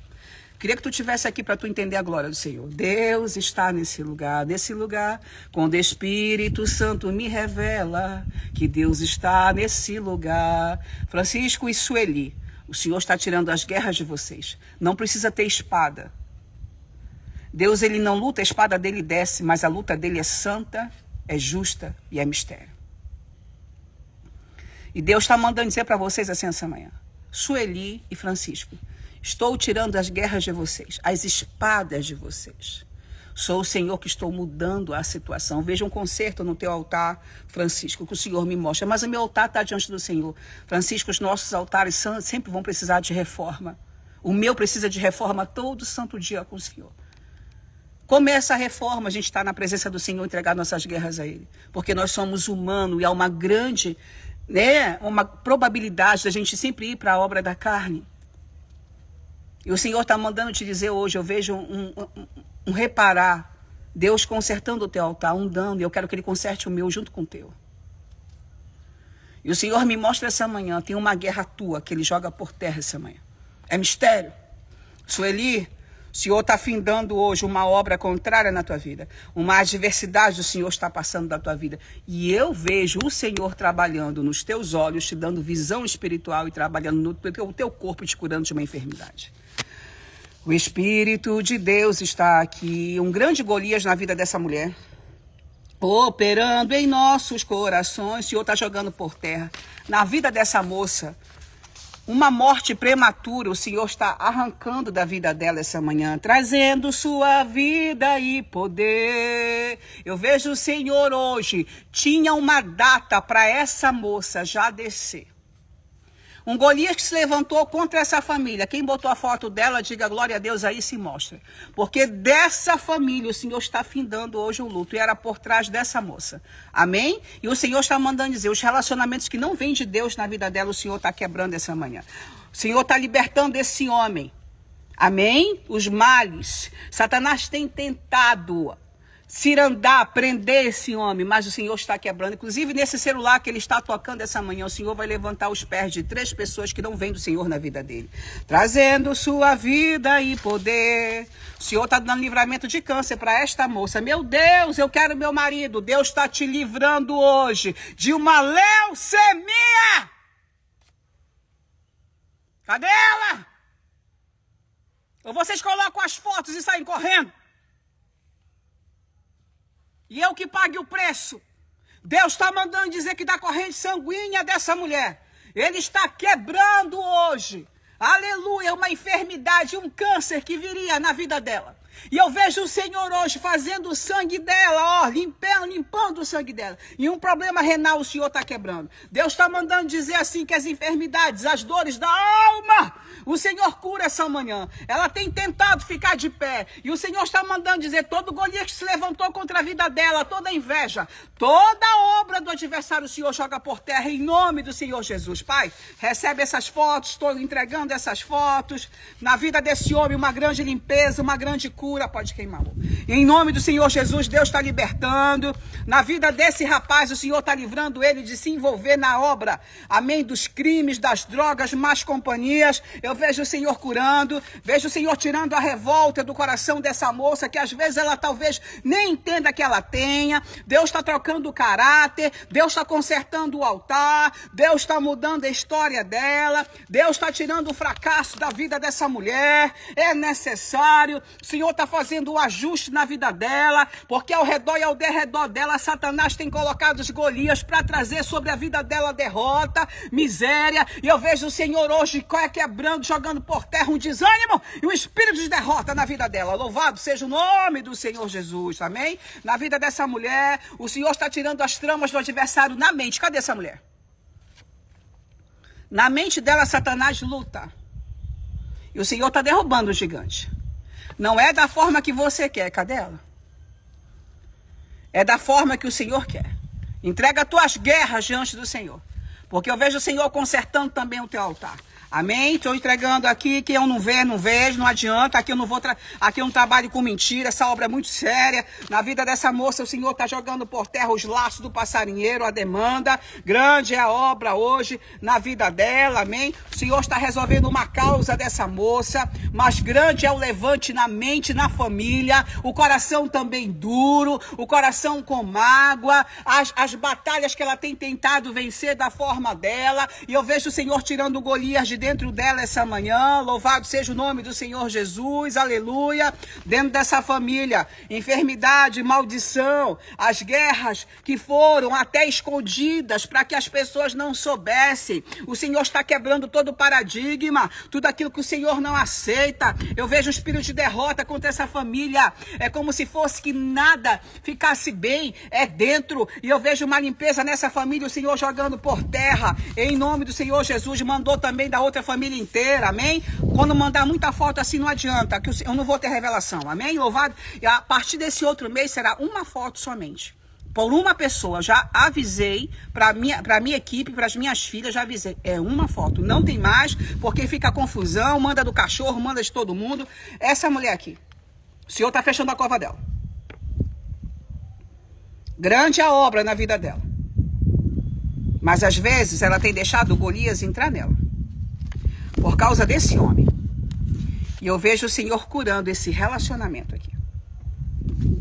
Queria que tu tivesse aqui para tu entender a glória do Senhor. Deus está nesse lugar, nesse lugar, quando o Espírito Santo me revela que Deus está nesse lugar. Francisco e Sueli, o Senhor está tirando as guerras de vocês. Não precisa ter espada. Deus ele não luta, a espada dele desce, mas a luta dele é santa, é justa e é mistério. E Deus está mandando dizer para vocês assim essa manhã, Sueli e Francisco, Estou tirando as guerras de vocês, as espadas de vocês. Sou o Senhor que estou mudando a situação. Veja um conserto no teu altar, Francisco, que o Senhor me mostra. Mas o meu altar está diante do Senhor. Francisco, os nossos altares sempre vão precisar de reforma. O meu precisa de reforma todo santo dia com o Senhor. Começa a reforma, a gente está na presença do Senhor, entregar nossas guerras a Ele. Porque nós somos humanos e há uma grande, né, uma probabilidade da gente sempre ir para a obra da carne. E o Senhor está mandando te dizer hoje, eu vejo um, um, um reparar, Deus consertando o teu altar, um dano, e eu quero que Ele conserte o meu junto com o teu. E o Senhor me mostra essa manhã, tem uma guerra tua que Ele joga por terra essa manhã. É mistério. Sueli, o Senhor está findando hoje uma obra contrária na tua vida. Uma adversidade o Senhor está passando da tua vida. E eu vejo o Senhor trabalhando nos teus olhos, te dando visão espiritual e trabalhando no teu, teu corpo, te curando de uma enfermidade. O Espírito de Deus está aqui, um grande Golias na vida dessa mulher, operando em nossos corações. O Senhor está jogando por terra. Na vida dessa moça, uma morte prematura, o Senhor está arrancando da vida dela essa manhã, trazendo sua vida e poder. Eu vejo o Senhor hoje, tinha uma data para essa moça já descer. Um Golias que se levantou contra essa família. Quem botou a foto dela, diga glória a Deus aí se mostra. Porque dessa família o Senhor está findando hoje o luto. E era por trás dessa moça. Amém? E o Senhor está mandando dizer: os relacionamentos que não vêm de Deus na vida dela, o Senhor está quebrando essa manhã. O Senhor está libertando esse homem. Amém? Os males. Satanás tem tentado cirandar, prender esse homem, mas o Senhor está quebrando. Inclusive, nesse celular que ele está tocando essa manhã, o Senhor vai levantar os pés de três pessoas que não vêm do Senhor na vida dele, trazendo sua vida e poder. O Senhor está dando livramento de câncer para esta moça. Meu Deus, eu quero meu marido. Deus está te livrando hoje de uma leucemia. Cadê ela? Ou vocês colocam as fotos e saem correndo? E eu que pague o preço. Deus está mandando dizer que da corrente sanguínea dessa mulher, ele está quebrando hoje. Aleluia, uma enfermidade, um câncer que viria na vida dela. E eu vejo o Senhor hoje fazendo o sangue dela, ó, limpando, limpando o sangue dela. E um problema renal o Senhor está quebrando. Deus está mandando dizer assim que as enfermidades, as dores da alma, o Senhor cura essa manhã. Ela tem tentado ficar de pé. E o Senhor está mandando dizer todo Golias que se levantou contra a vida dela, toda inveja, toda obra do adversário, o Senhor joga por terra em nome do Senhor Jesus. Pai, recebe essas fotos, estou entregando essas fotos. Na vida desse homem, uma grande limpeza, uma grande cura pode queimar Em nome do Senhor Jesus, Deus está libertando. Na vida desse rapaz, o Senhor está livrando ele de se envolver na obra. Amém? Dos crimes, das drogas, más companhias. Eu vejo o Senhor curando. Vejo o Senhor tirando a revolta do coração dessa moça, que às vezes ela talvez nem entenda que ela tenha. Deus está trocando o caráter. Deus está consertando o altar. Deus está mudando a história dela. Deus está tirando o fracasso da vida dessa mulher. É necessário. O Senhor está fazendo o ajuste na vida dela, porque ao redor e ao derredor dela, Satanás tem colocado os Golias para trazer sobre a vida dela derrota, miséria. E eu vejo o Senhor hoje quebrando, jogando por terra um desânimo e um espírito de derrota na vida dela. Louvado seja o nome do Senhor Jesus, amém? Na vida dessa mulher, o Senhor está tirando as tramas do adversário na mente. Cadê essa mulher? Na mente dela, Satanás luta. E o Senhor está derrubando o gigante. Não é da forma que você quer, cadê ela? É da forma que o Senhor quer. Entrega tuas guerras diante do Senhor. Porque eu vejo o Senhor consertando também o teu altar. Amém? Estou entregando aqui, quem eu não ver, não vejo, não adianta, aqui eu não vou, aqui eu não trabalho com mentira, essa obra é muito séria. Na vida dessa moça, o Senhor está jogando por terra os laços do passarinheiro, a demanda. Grande é a obra hoje na vida dela, amém? O Senhor está resolvendo uma causa dessa moça, mas grande é o levante na mente, na família, o coração também duro, o coração com mágoa, as, as batalhas que ela tem tentado vencer da forma dela, e eu vejo o Senhor tirando Golias de dentro dela essa manhã. Louvado seja o nome do Senhor Jesus, aleluia. Dentro dessa família, enfermidade, maldição, as guerras que foram até escondidas para que as pessoas não soubessem. O Senhor está quebrando todo o paradigma, tudo aquilo que o Senhor não aceita. Eu vejo o espírito de derrota contra essa família. É como se fosse que nada ficasse bem, é dentro. E eu vejo uma limpeza nessa família, o Senhor jogando por terra. Em nome do Senhor Jesus, mandou também da outra família inteira, amém? Quando mandar muita foto assim não adianta, que eu não vou ter revelação, amém? Louvado. E a partir desse outro mês será uma foto somente por uma pessoa. Já avisei para minha, para minha equipe, para as minhas filhas, já avisei. É uma foto, não tem mais, porque fica confusão, manda do cachorro, manda de todo mundo. Essa mulher aqui, o senhor tá fechando a cova dela. Grande a obra na vida dela. Mas às vezes ela tem deixado Golias entrar nela por causa desse homem. E eu vejo o Senhor curando esse relacionamento aqui.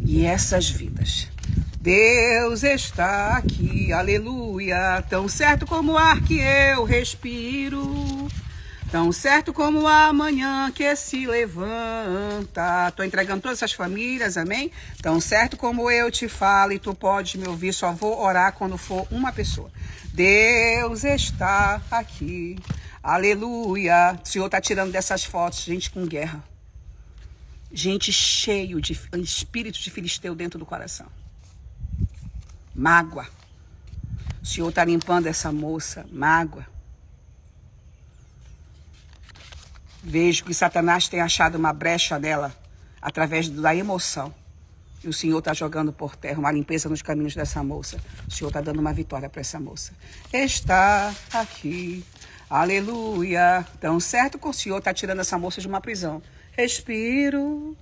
E essas vidas. Deus está aqui, aleluia. Tão certo como o ar que eu respiro, tão certo como a manhã que se levanta. Estou entregando todas essas famílias, amém? Tão certo como eu te falo e tu podes me ouvir, só vou orar quando for uma pessoa. Deus está aqui. Aleluia. O Senhor está tirando dessas fotos gente com guerra. Gente cheio de espírito de filisteu dentro do coração. Mágoa. O Senhor está limpando essa moça. Mágoa. Vejo que Satanás tem achado uma brecha nela através da emoção. E o Senhor está jogando por terra uma limpeza nos caminhos dessa moça. O Senhor está dando uma vitória para essa moça. Está aqui Aleluia. Tão certo que o Senhor está tirando essa moça de uma prisão. Respiro.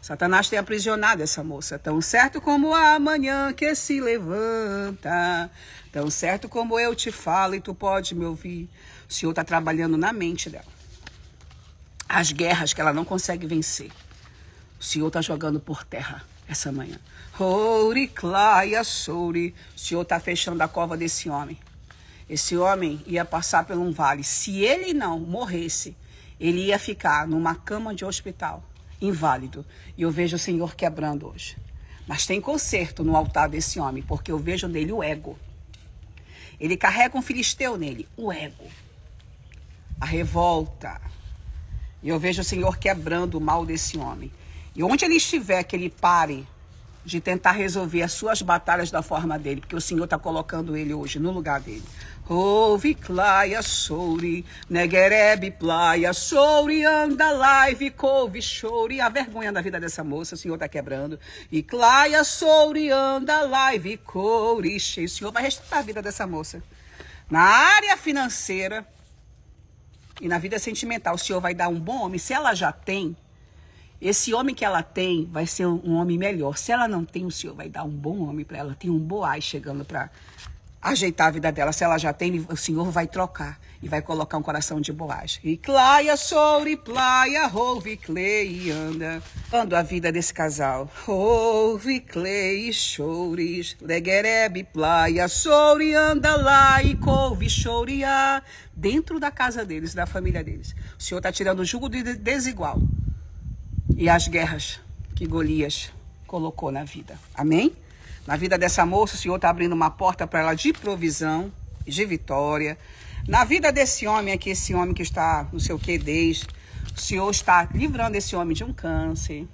Satanás tem aprisionado essa moça. Tão certo como a manhã que se levanta. Tão certo como eu te falo e tu pode me ouvir. O Senhor está trabalhando na mente dela. As guerras que ela não consegue vencer. O Senhor está jogando por terra essa manhã. O Senhor está fechando a cova desse homem. Esse homem ia passar por um vale. Se ele não morresse, ele ia ficar numa cama de hospital, inválido. E eu vejo o Senhor quebrando hoje. Mas tem conserto no altar desse homem, porque eu vejo nele o ego. Ele carrega um filisteu nele, o ego. A revolta. E eu vejo o Senhor quebrando o mal desse homem. E onde ele estiver, que ele pare de tentar resolver as suas batalhas da forma dele, porque o Senhor está colocando ele hoje no lugar dele. Ouve, claia, souri, negerebe, plaia, souri, anda, live, couve, chore. A vergonha da vida dessa moça, o Senhor está quebrando. E claia, souri, anda, live, coure, O Senhor vai restaurar a vida dessa moça. Na área financeira e na vida sentimental, o Senhor vai dar um bom homem. Se ela já tem, esse homem que ela tem vai ser um homem melhor. Se ela não tem, o Senhor vai dar um bom homem para ela. Tem um boai chegando para ajeitar a vida dela. Se ela já tem, o Senhor vai trocar e vai colocar um coração de boagem. E claia, souri, playa, houve, e anda. Ando a vida desse casal. Houve, e chores, legerebe, playa, souri, anda lá e couve, chouriá. Dentro da casa deles, da família deles. O Senhor está tirando o jugo de desigual e as guerras que Golias colocou na vida. Amém? Na vida dessa moça, o Senhor está abrindo uma porta para ela de provisão, de vitória. Na vida desse homem aqui, esse homem que está no seu o desde, o Senhor está livrando esse homem de um câncer,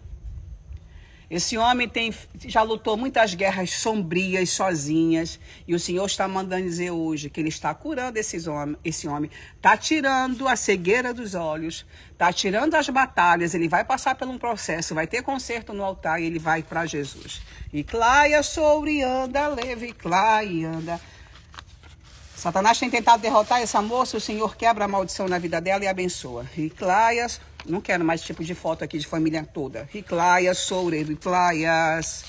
esse homem tem, já lutou muitas guerras sombrias, sozinhas, e o Senhor está mandando dizer hoje que Ele está curando esses homens, esse homem, está tirando a cegueira dos olhos, está tirando as batalhas, ele vai passar por um processo, vai ter conserto no altar e ele vai para Jesus. E claia sobre anda, leve, claia anda. Satanás tem tentado derrotar essa moça, o Senhor quebra a maldição na vida dela e abençoa. E claias não quero mais tipo de foto aqui de família toda. Riclaias, Soureiro, Riclaias.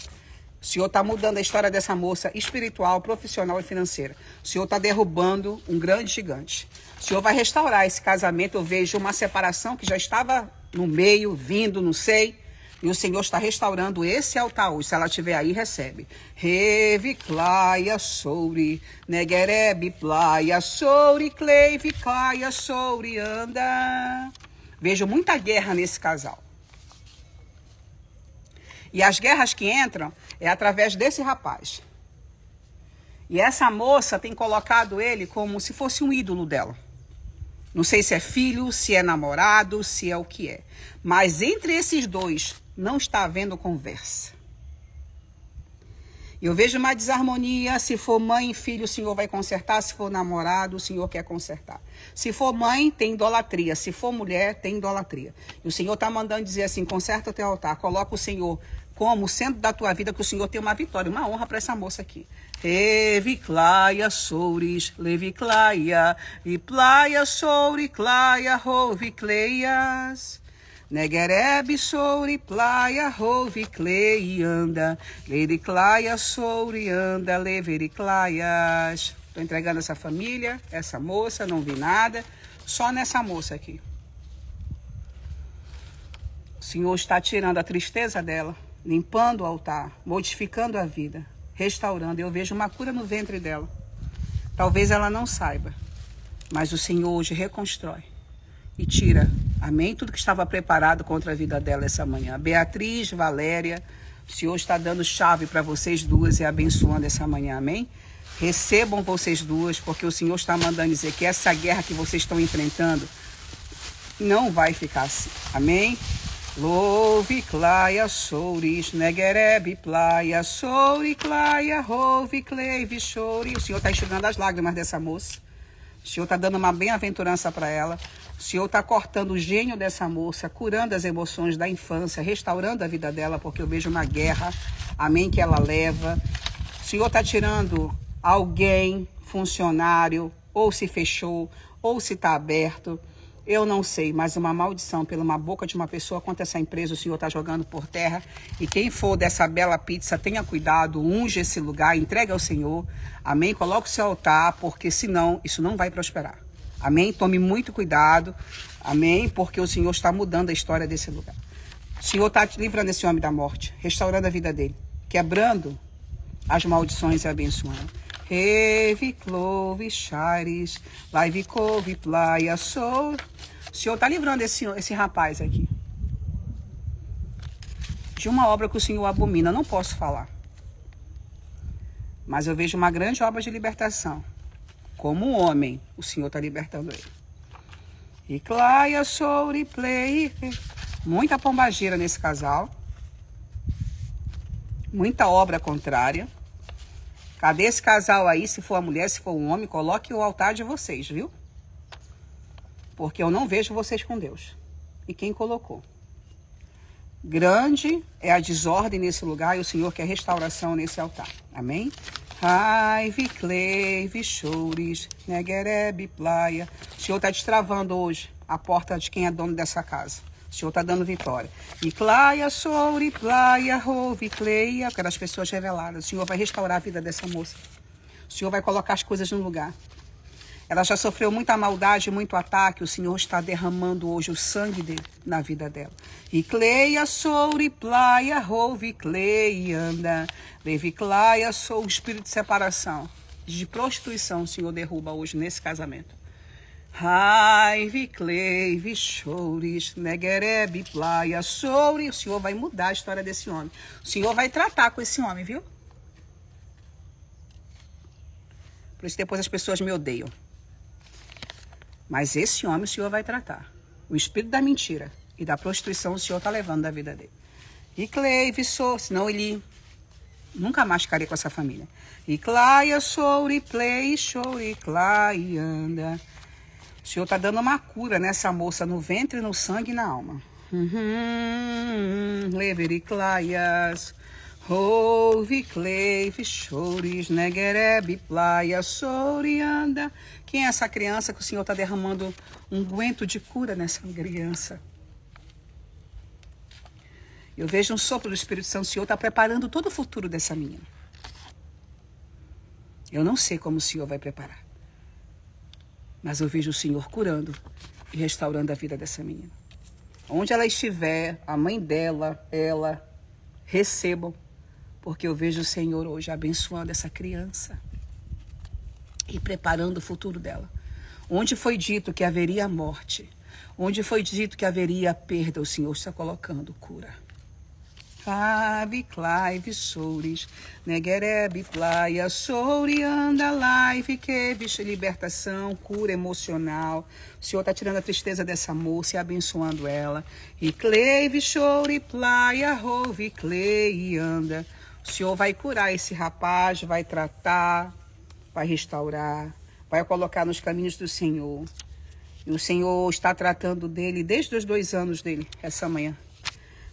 O senhor está mudando a história dessa moça espiritual, profissional e financeira. O senhor está derrubando um grande gigante. O senhor vai restaurar esse casamento. Eu vejo uma separação que já estava no meio, vindo, não sei. E o Senhor está restaurando esse altar hoje. Se ela estiver aí, recebe. Reviclaia souri, negerebe playa souri, cleiviclaia souri, anda. Vejo muita guerra nesse casal. E as guerras que entram é através desse rapaz. E essa moça tem colocado ele como se fosse um ídolo dela. Não sei se é filho, se é namorado, se é o que é. Mas entre esses dois não está havendo conversa. Eu vejo uma desarmonia. Se for mãe e filho, o Senhor vai consertar. Se for namorado, o Senhor quer consertar. Se for mãe, tem idolatria. Se for mulher, tem idolatria. E o Senhor está mandando dizer assim: conserta o teu altar, coloca o Senhor como centro da tua vida, que o Senhor tem uma vitória, uma honra para essa moça aqui. Eviclaia claia, souris, leve claia, e plaia, souri, claia, rouve, Negereb, souri, playa rove, clei, anda. Lericlaia, souri, anda, levericlaias. Estou entregando essa família, essa moça, não vi nada. Só nessa moça aqui. O Senhor está tirando a tristeza dela, limpando o altar, modificando a vida, restaurando. Eu vejo uma cura no ventre dela. Talvez ela não saiba, mas o Senhor hoje reconstrói e tira, amém, tudo que estava preparado contra a vida dela essa manhã. Beatriz, Valéria, o Senhor está dando chave para vocês duas e abençoando essa manhã, amém? Recebam vocês duas, porque o Senhor está mandando dizer que essa guerra que vocês estão enfrentando não vai ficar assim, amém? Louve, claia, souris, negerebe, plaia, souri, claia, clay, cleive, chore. O Senhor está enxugando as lágrimas dessa moça. O Senhor está dando uma bem-aventurança para ela. O Senhor está cortando o gênio dessa moça, curando as emoções da infância, restaurando a vida dela, porque eu vejo uma guerra, amém, que ela leva. O Senhor está tirando alguém, funcionário, ou se fechou, ou se está aberto. Eu não sei, mas uma maldição pela uma boca de uma pessoa contra essa empresa, o senhor está jogando por terra. E quem for dessa bela pizza, tenha cuidado, unge esse lugar, entregue ao Senhor. Amém? Coloque o seu altar, porque senão isso não vai prosperar. Amém? Tome muito cuidado. Amém? Porque o Senhor está mudando a história desse lugar. O Senhor está livrando esse homem da morte, restaurando a vida dele, quebrando as maldições e abençoando. Revi, clove, chares, live, couve, playa, sou. O Senhor está livrando esse, esse rapaz aqui. De uma obra que o Senhor abomina, não posso falar. Mas eu vejo uma grande obra de libertação como homem. O Senhor está libertando ele. E Claia Souri Play. Muita pombageira nesse casal. Muita obra contrária. Cadê esse casal aí? Se for a mulher, se for um homem, coloque o altar de vocês, viu? Porque eu não vejo vocês com Deus. E quem colocou? Grande é a desordem nesse lugar e o Senhor quer restauração nesse altar. Amém? Raive, vi Chores, Neguerebe, né, Playa. O senhor está destravando hoje a porta de quem é dono dessa casa. O senhor está dando vitória. E Claia, Souri, Plaia, Rove, Cleia, aquelas pessoas reveladas. O senhor vai restaurar a vida dessa moça. O senhor vai colocar as coisas no lugar. Ela já sofreu muita maldade, muito ataque. O Senhor está derramando hoje o sangue dele na vida dela. E cleia souri plaia rouve anda, Levi, cleia sou o espírito de separação, de prostituição. O Senhor derruba hoje nesse casamento. Raive, cleive, chores, negerebe, playa, soure. O Senhor vai mudar a história desse homem. O Senhor vai tratar com esse homem, viu? Por isso depois as pessoas me odeiam. Mas esse homem o Senhor vai tratar. O espírito da mentira e da prostituição o Senhor está levando da vida dele. E Clay, sou, senão ele nunca mais ficaria com essa família. E Claia, souri, play, chore, Claia, anda. O Senhor está dando uma cura nessa moça no ventre, no sangue e na alma. Uhum. Lever Uhum, Levericlaias, ouve, cleive, chores, negerebe, playa, souri, anda. Quem é essa criança que o Senhor está derramando um guento de cura nessa criança? Eu vejo um sopro do Espírito Santo. O Senhor está preparando todo o futuro dessa menina. Eu não sei como o Senhor vai preparar. Mas eu vejo o Senhor curando e restaurando a vida dessa menina. Onde ela estiver, a mãe dela, ela, recebam. Porque eu vejo o Senhor hoje abençoando essa criança e preparando o futuro dela. Onde foi dito que haveria morte, onde foi dito que haveria perda, o Senhor está colocando cura. Fave, Clive, Soures, Negereb, Playa, Souri, anda, live, que bicho, libertação, cura emocional. O Senhor está tirando a tristeza dessa moça e abençoando ela. E cleve, Souri, Playa, Rove, Clei, anda. O Senhor vai curar esse rapaz, vai tratar, vai restaurar, vai colocar nos caminhos do Senhor. E o Senhor está tratando dele desde os dois anos dele, essa manhã.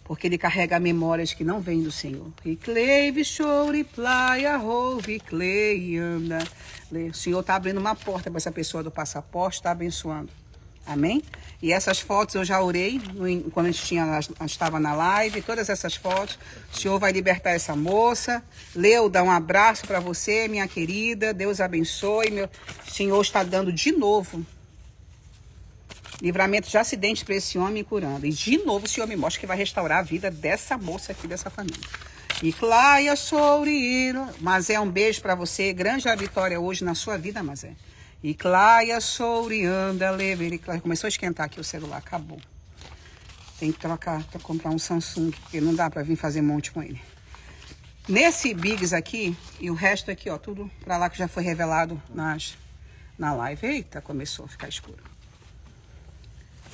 Porque ele carrega memórias que não vêm do Senhor. E cleive, chore, playa, rouve, clei, anda. O Senhor está abrindo uma porta para essa pessoa do passaporte, está abençoando. Amém? E essas fotos eu já orei quando a gente tinha, a, estava na live. Todas essas fotos. O Senhor vai libertar essa moça. Leu, dá um abraço para você, minha querida. Deus abençoe. Meu o Senhor está dando de novo livramento de acidente para esse homem curando. E de novo o Senhor me mostra que vai restaurar a vida dessa moça aqui, dessa família. E Claia Souriro. Mas é um beijo para você. Grande a vitória hoje na sua vida, mas é. E claia sourianda lever. Começou a esquentar aqui o celular, acabou. Tem que trocar, comprar um Samsung, porque não dá para vir fazer monte com ele. Nesse Bigs aqui, e o resto aqui, ó, tudo para lá que já foi revelado nas, na live. Eita, começou a ficar escuro.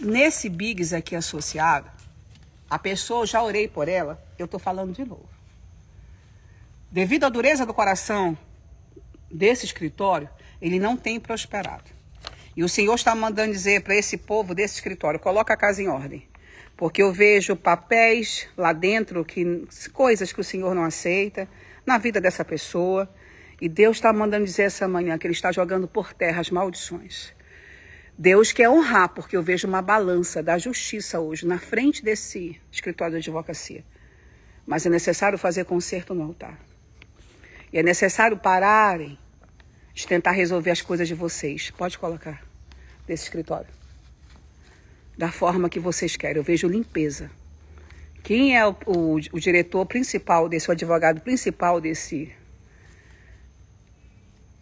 Nesse Bigs aqui associado, a pessoa, já orei por ela, eu tô falando de novo. Devido à dureza do coração desse escritório, ele não tem prosperado. E o Senhor está mandando dizer para esse povo desse escritório: coloca a casa em ordem. Porque eu vejo papéis lá dentro, que coisas que o Senhor não aceita na vida dessa pessoa. E Deus está mandando dizer essa manhã que Ele está jogando por terra as maldições. Deus quer honrar, porque eu vejo uma balança da justiça hoje na frente desse escritório de advocacia. Mas é necessário fazer conserto no altar. E é necessário pararem de tentar resolver as coisas de vocês. Pode colocar nesse escritório. Da forma que vocês querem. Eu vejo limpeza. Quem é o, o, o diretor principal desse, o advogado principal desse,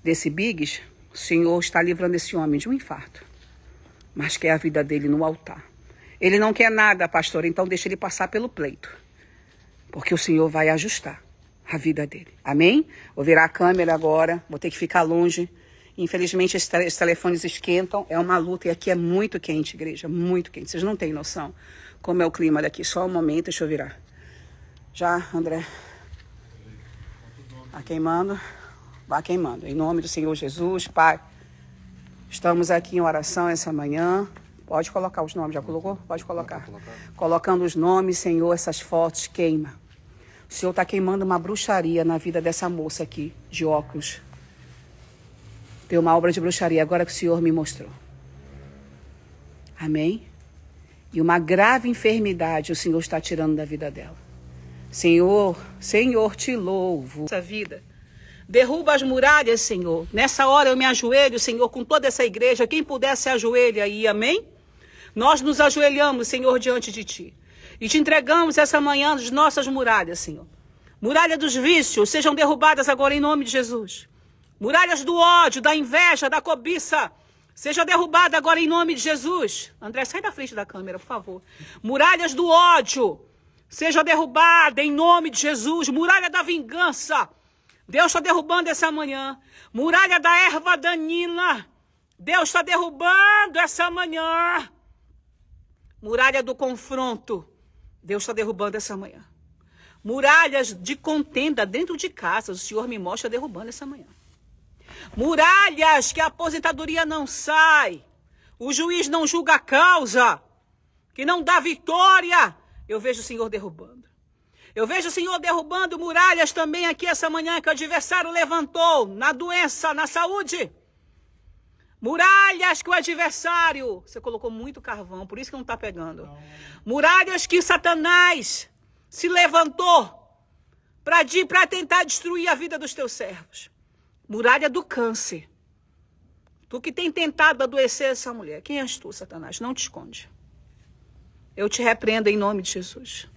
desse Biggs? O Senhor está livrando esse homem de um infarto. Mas quer a vida dele no altar. Ele não quer nada, pastor, então deixa ele passar pelo pleito. Porque o Senhor vai ajustar a vida dele. Amém? Vou virar a câmera agora, vou ter que ficar longe. Infelizmente, esses telefones esquentam, é uma luta e aqui é muito quente, igreja, muito quente. Vocês não têm noção como é o clima daqui. Só um momento, deixa eu virar. Já, André. Tá queimando, vá queimando. Em nome do Senhor Jesus, Pai, estamos aqui em oração essa manhã. Pode colocar os nomes, já colocou? Pode colocar. Colocando os nomes, Senhor, essas fotos queima. O Senhor está queimando uma bruxaria na vida dessa moça aqui, de óculos. Tem uma obra de bruxaria agora que o Senhor me mostrou. Amém? E uma grave enfermidade o Senhor está tirando da vida dela. Senhor, Senhor, te louvo. Essa vida. Derruba as muralhas, Senhor. Nessa hora eu me ajoelho, Senhor, com toda essa igreja. Quem puder se ajoelha aí, amém? Nós nos ajoelhamos, Senhor, diante de ti. E te entregamos essa manhã as nossas muralhas, Senhor. Muralha dos vícios, sejam derrubadas agora em nome de Jesus. Muralhas do ódio, da inveja, da cobiça, seja derrubada agora em nome de Jesus. André, sai da frente da câmera, por favor. Muralhas do ódio, seja derrubada em nome de Jesus. Muralha da vingança, Deus está derrubando essa manhã. Muralha da erva danina, Deus está derrubando essa manhã. Muralha do confronto, Deus está derrubando essa manhã. Muralhas de contenda dentro de casa, o Senhor me mostra derrubando essa manhã. Muralhas que a aposentadoria não sai, o juiz não julga a causa, que não dá vitória. Eu vejo o Senhor derrubando. Eu vejo o Senhor derrubando muralhas também aqui essa manhã que o adversário levantou na doença, na saúde. Muralhas que o adversário. Você colocou muito carvão, por isso que não está pegando. Não. Muralhas que Satanás se levantou para tentar destruir a vida dos teus servos. Muralha do câncer. Tu que tem tentado adoecer essa mulher. Quem és tu, Satanás? Não te esconde. Eu te repreendo em nome de Jesus.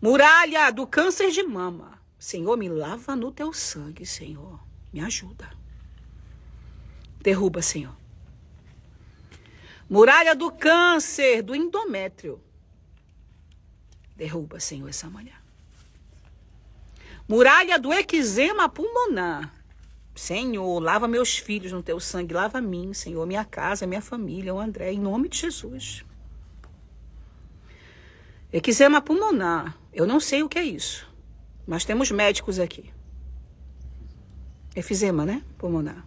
Muralha do câncer de mama. Senhor, me lava no teu sangue, Senhor. Me ajuda. Derruba, Senhor. Muralha do câncer, do endométrio. Derruba, Senhor, essa mulher. Muralha do eczema pulmonar. Senhor, lava meus filhos no teu sangue, lava mim, Senhor, minha casa, minha família, o André, em nome de Jesus. Eczema pulmonar. Eu não sei o que é isso, mas temos médicos aqui. Efizema, né? Pulmonar.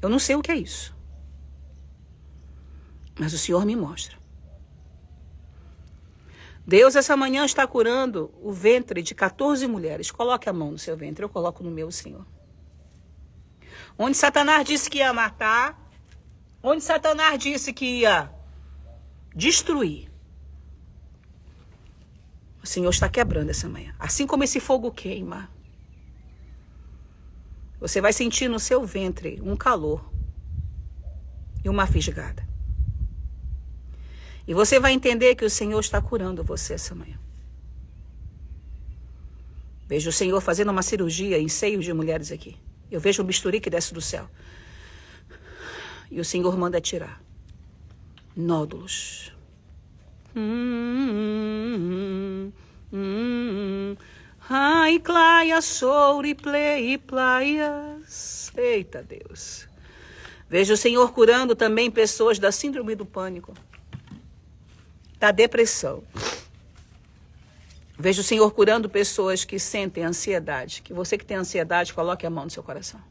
Eu não sei o que é isso. Mas o Senhor me mostra. Deus essa manhã está curando o ventre de 14 mulheres. Coloque a mão no seu ventre, eu coloco no meu, Senhor. Onde Satanás disse que ia matar, onde Satanás disse que ia destruir. O Senhor está quebrando essa manhã. Assim como esse fogo queima, você vai sentir no seu ventre um calor e uma fisgada. E você vai entender que o Senhor está curando você essa manhã. Vejo o Senhor fazendo uma cirurgia em seios de mulheres aqui. Eu vejo um bisturi que desce do céu. E o Senhor manda tirar nódulos. Hum, hum, hum, hum, hum. Ai, claia, play plei, plaias. Eita Deus. Vejo o Senhor curando também pessoas da síndrome do pânico, da depressão. Vejo o Senhor curando pessoas que sentem ansiedade. Que você que tem ansiedade, coloque a mão no seu coração.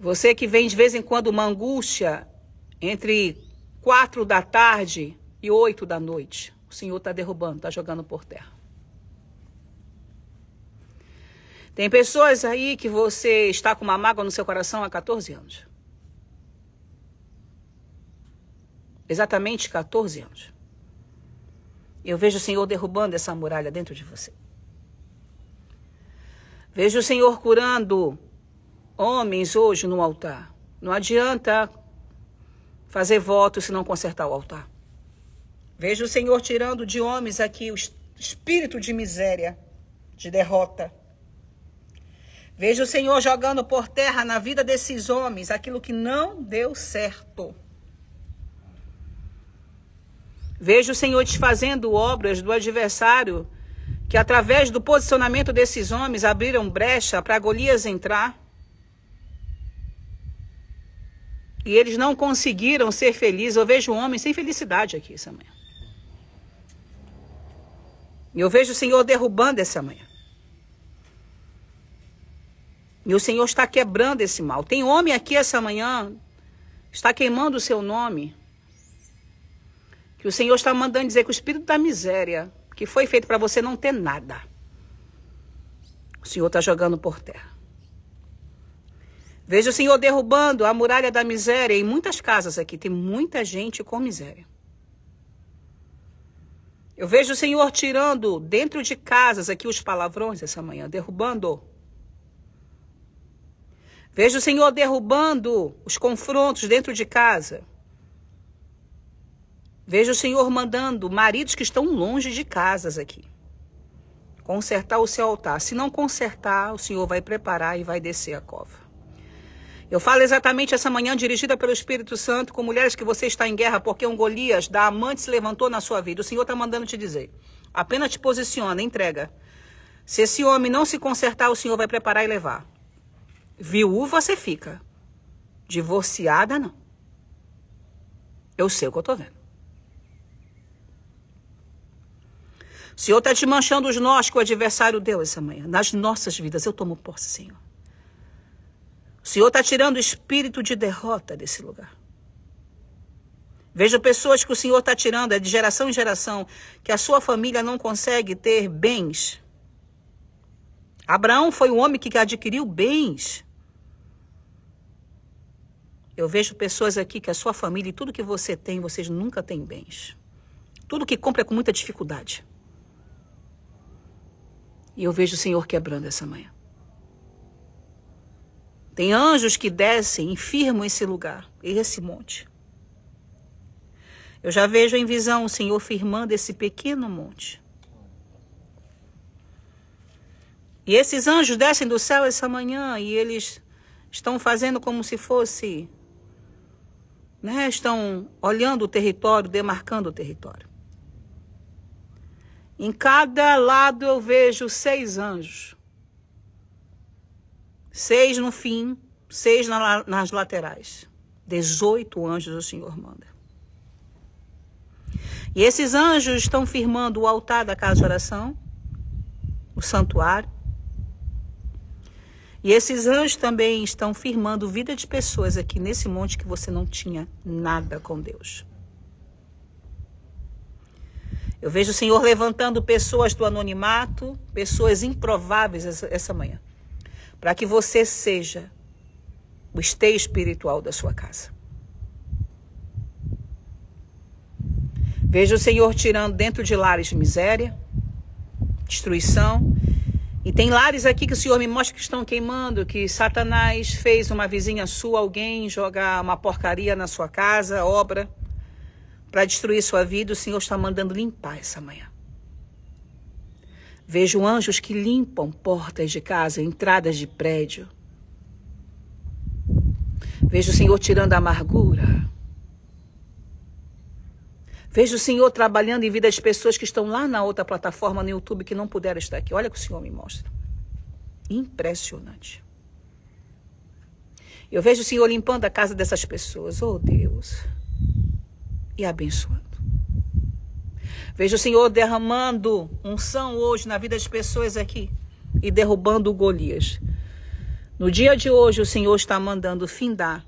Você que vem de vez em quando uma angústia entre quatro da tarde e oito da noite. O Senhor está derrubando, está jogando por terra. Tem pessoas aí que você está com uma mágoa no seu coração há 14 anos. Exatamente 14 anos. Eu vejo o Senhor derrubando essa muralha dentro de você. Vejo o Senhor curando homens hoje no altar. Não adianta fazer votos se não consertar o altar. Vejo o Senhor tirando de homens aqui o espírito de miséria, de derrota Veja o Senhor jogando por terra na vida desses homens aquilo que não deu certo. Veja o Senhor desfazendo obras do adversário que, através do posicionamento desses homens, abriram brecha para Golias entrar. E eles não conseguiram ser felizes. Eu vejo homens sem felicidade aqui essa manhã. E eu vejo o Senhor derrubando essa manhã. E o Senhor está quebrando esse mal. Tem homem aqui essa manhã, está queimando o seu nome. Que o Senhor está mandando dizer que o espírito da miséria, que foi feito para você não ter nada, o Senhor está jogando por terra. Veja o Senhor derrubando a muralha da miséria em muitas casas aqui. Tem muita gente com miséria. Eu vejo o Senhor tirando dentro de casas aqui os palavrões essa manhã, derrubando Veja o Senhor derrubando os confrontos dentro de casa. Veja o Senhor mandando maridos que estão longe de casas aqui. Consertar o seu altar. Se não consertar, o Senhor vai preparar e vai descer a cova. Eu falo exatamente essa manhã, dirigida pelo Espírito Santo, com mulheres que você está em guerra, porque um Golias da amante se levantou na sua vida. O Senhor está mandando te dizer. Apenas te posiciona, entrega. Se esse homem não se consertar, o Senhor vai preparar e levar. Viúva você fica. Divorciada, não. Eu sei o que eu tô vendo. O Senhor está manchando os nós que o adversário deu essa manhã. Nas nossas vidas, eu tomo posse, Senhor. O Senhor está tirando o espírito de derrota desse lugar. Vejo pessoas que o Senhor está tirando, é de geração em geração, que a sua família não consegue ter bens. Abraão foi o homem que adquiriu bens. Eu vejo pessoas aqui que a sua família e tudo que você tem, vocês nunca têm bens. Tudo que compra é com muita dificuldade. E eu vejo o Senhor quebrando essa manhã. Tem anjos que descem, firmam esse lugar, esse monte. Eu já vejo em visão o Senhor firmando esse pequeno monte. E esses anjos descem do céu essa manhã e eles estão fazendo como se fosse né, estão olhando o território, demarcando o território. Em cada lado eu vejo seis anjos. Seis no fim, seis na, nas laterais. Dezoito anjos o Senhor manda. E esses anjos estão firmando o altar da casa de oração, o santuário, e esses anjos também estão firmando vida de pessoas aqui nesse monte que você não tinha nada com Deus. Eu vejo o Senhor levantando pessoas do anonimato, pessoas improváveis essa, manhã, para que você seja o esteio espiritual da sua casa. Vejo o Senhor tirando dentro de lares de miséria, destruição e tem lares aqui que o Senhor me mostra que estão queimando, que Satanás fez uma vizinha sua, alguém jogar uma porcaria na sua casa, obra, para destruir sua vida. O Senhor está mandando limpar essa manhã. Vejo anjos que limpam portas de casa, entradas de prédio. Vejo o Senhor tirando a amargura, Vejo o Senhor trabalhando em vida das pessoas que estão lá na outra plataforma no YouTube que não puderam estar aqui. Olha o que o Senhor me mostra. Impressionante. Eu vejo o Senhor limpando a casa dessas pessoas, oh Deus, e abençoando. Vejo o Senhor derramando unção hoje na vida das pessoas aqui e derrubando o Golias. No dia de hoje, o Senhor está mandando findar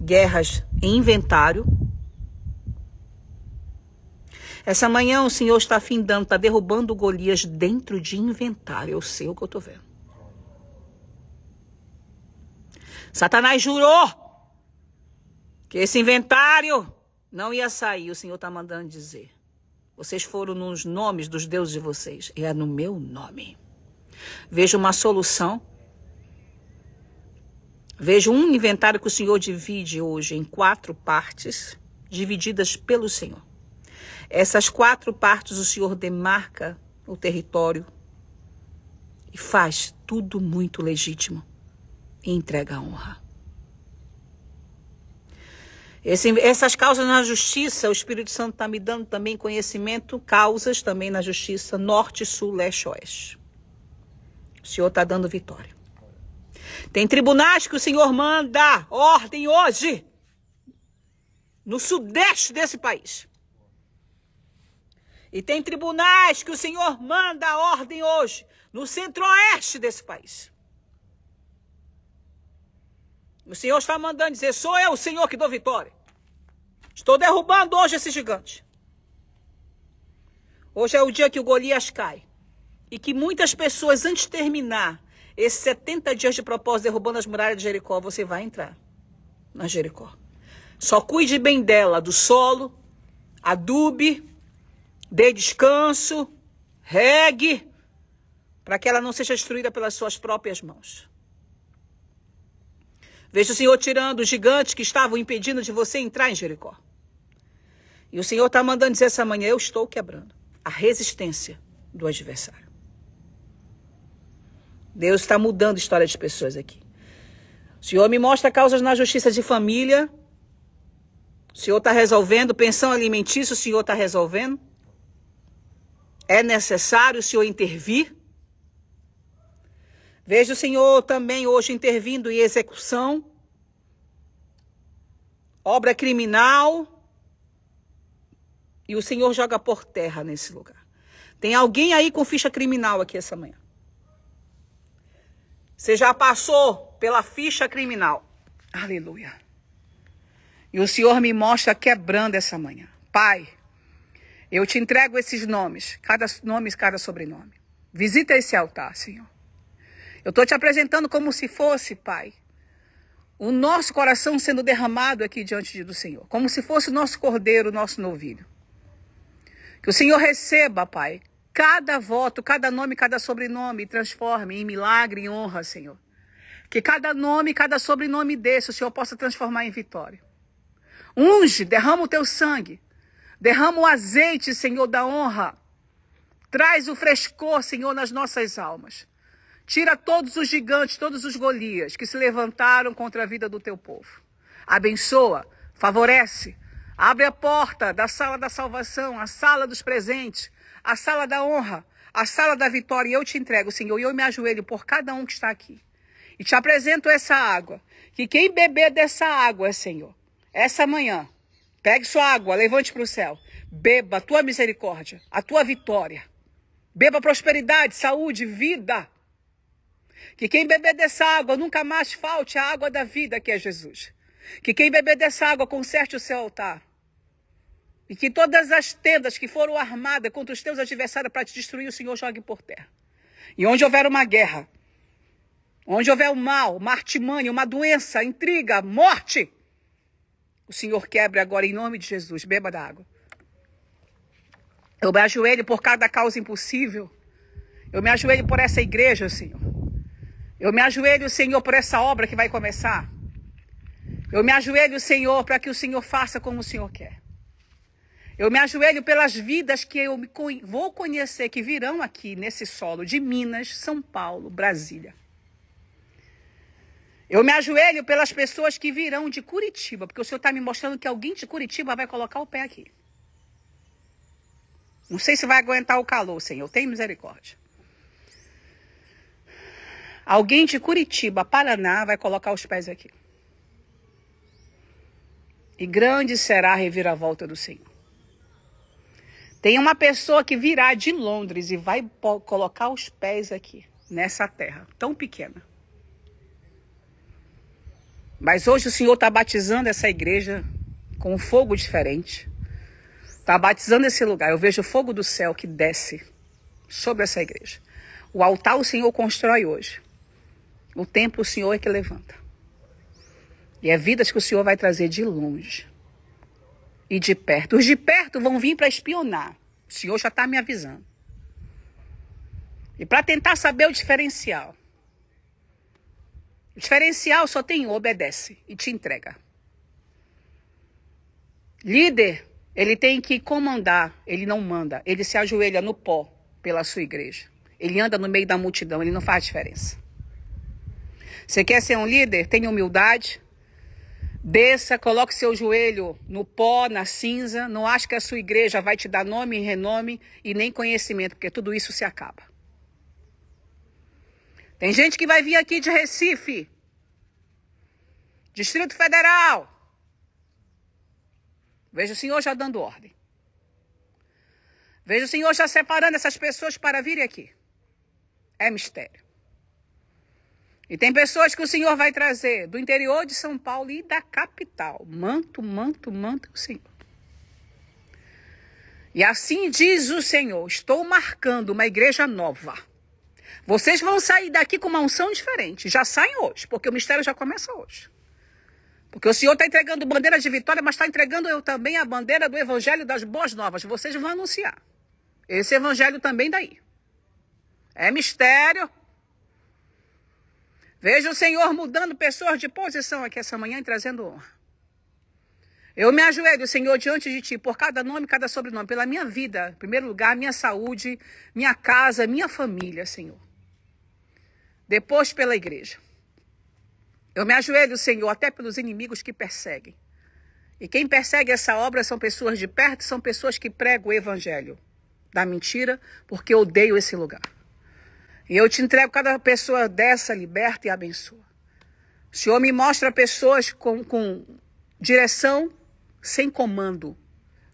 guerras em inventário essa manhã o Senhor está afindando, está derrubando Golias dentro de inventário. Eu é sei o que eu estou vendo. Satanás jurou que esse inventário não ia sair. O Senhor está mandando dizer. Vocês foram nos nomes dos deuses de vocês. É no meu nome. Vejo uma solução. Vejo um inventário que o Senhor divide hoje em quatro partes, divididas pelo Senhor. Essas quatro partes o Senhor demarca o território e faz tudo muito legítimo e entrega a honra. Esse, essas causas na justiça, o Espírito Santo está me dando também conhecimento, causas também na justiça, norte, sul, leste, oeste. O Senhor está dando vitória. Tem tribunais que o Senhor manda ordem hoje no sudeste desse país. E tem tribunais que o Senhor manda a ordem hoje no centro-oeste desse país. O Senhor está mandando dizer: sou eu o Senhor que dou vitória. Estou derrubando hoje esse gigante. Hoje é o dia que o Golias cai. E que muitas pessoas, antes de terminar esses 70 dias de propósito derrubando as muralhas de Jericó, você vai entrar na Jericó. Só cuide bem dela, do solo, adube dê descanso, regue, para que ela não seja destruída pelas suas próprias mãos. Veja o Senhor tirando os gigantes que estavam impedindo de você entrar em Jericó. E o Senhor está mandando dizer essa manhã: eu estou quebrando a resistência do adversário. Deus está mudando a história de pessoas aqui. O Senhor me mostra causas na justiça de família. O Senhor está resolvendo. Pensão alimentícia, o Senhor está resolvendo. É necessário o Senhor intervir? Veja o Senhor também hoje intervindo em execução, obra criminal, e o Senhor joga por terra nesse lugar. Tem alguém aí com ficha criminal aqui essa manhã? Você já passou pela ficha criminal. Aleluia. E o Senhor me mostra quebrando essa manhã. Pai, eu te entrego esses nomes, cada nome, cada sobrenome. Visita esse altar, Senhor. Eu estou te apresentando como se fosse, Pai, o nosso coração sendo derramado aqui diante do Senhor, como se fosse o nosso cordeiro, o nosso novilho. Que o Senhor receba, Pai, cada voto, cada nome, cada sobrenome, e transforme em milagre, em honra, Senhor. Que cada nome, cada sobrenome desse, o Senhor possa transformar em vitória. Unge, derrama o teu sangue Derrama o azeite, Senhor, da honra. Traz o frescor, Senhor, nas nossas almas. Tira todos os gigantes, todos os Golias que se levantaram contra a vida do teu povo. Abençoa, favorece, abre a porta da sala da salvação, a sala dos presentes, a sala da honra, a sala da vitória. E eu te entrego, Senhor, e eu me ajoelho por cada um que está aqui. E te apresento essa água, que quem beber dessa água, Senhor, essa manhã, Pegue sua água, levante para o céu. Beba a tua misericórdia, a tua vitória. Beba prosperidade, saúde, vida. Que quem beber dessa água nunca mais falte a água da vida, que é Jesus. Que quem beber dessa água conserte o seu altar. E que todas as tendas que foram armadas contra os teus adversários para te destruir, o Senhor jogue por terra. E onde houver uma guerra, onde houver o um mal, uma artimanha, uma doença, intriga, morte, o Senhor quebre agora em nome de Jesus. Beba da água. Eu me ajoelho por cada causa impossível. Eu me ajoelho por essa igreja, Senhor. Eu me ajoelho, Senhor, por essa obra que vai começar. Eu me ajoelho, Senhor, para que o Senhor faça como o Senhor quer. Eu me ajoelho pelas vidas que eu vou conhecer, que virão aqui nesse solo de Minas, São Paulo, Brasília. Eu me ajoelho pelas pessoas que virão de Curitiba, porque o Senhor está me mostrando que alguém de Curitiba vai colocar o pé aqui. Não sei se vai aguentar o calor, Senhor. Tem misericórdia. Alguém de Curitiba, Paraná, vai colocar os pés aqui. E grande será a reviravolta do Senhor. Tem uma pessoa que virá de Londres e vai colocar os pés aqui, nessa terra tão pequena. Mas hoje o Senhor está batizando essa igreja com um fogo diferente. Está batizando esse lugar. Eu vejo o fogo do céu que desce sobre essa igreja. O altar o Senhor constrói hoje. O templo o Senhor é que levanta. E é vidas que o Senhor vai trazer de longe e de perto. Os de perto vão vir para espionar. O Senhor já está me avisando. E para tentar saber o diferencial. O diferencial só tem um, obedece e te entrega. Líder, ele tem que comandar, ele não manda. Ele se ajoelha no pó pela sua igreja. Ele anda no meio da multidão, ele não faz diferença. Você quer ser um líder? Tenha humildade. Desça, coloque seu joelho no pó, na cinza. Não acha que a sua igreja vai te dar nome, e renome e nem conhecimento, porque tudo isso se acaba. Tem gente que vai vir aqui de Recife, Distrito Federal. Veja o senhor já dando ordem. Veja o senhor já separando essas pessoas para virem aqui. É mistério. E tem pessoas que o senhor vai trazer do interior de São Paulo e da capital. Manto, manto, manto, o senhor. E assim diz o Senhor: estou marcando uma igreja nova. Vocês vão sair daqui com uma unção diferente. Já saem hoje, porque o mistério já começa hoje. Porque o Senhor está entregando bandeira de vitória, mas está entregando eu também a bandeira do Evangelho das Boas Novas. Vocês vão anunciar. Esse Evangelho também daí. É mistério. Veja o Senhor mudando pessoas de posição aqui essa manhã e trazendo honra. Eu me ajoelho, Senhor, diante de Ti, por cada nome, cada sobrenome, pela minha vida, em primeiro lugar, minha saúde, minha casa, minha família, Senhor depois pela igreja. Eu me ajoelho, Senhor, até pelos inimigos que perseguem. E quem persegue essa obra são pessoas de perto, são pessoas que pregam o evangelho da mentira, porque odeio esse lugar. E eu te entrego cada pessoa dessa, liberta e abençoa. O Senhor me mostra pessoas com, com direção sem comando.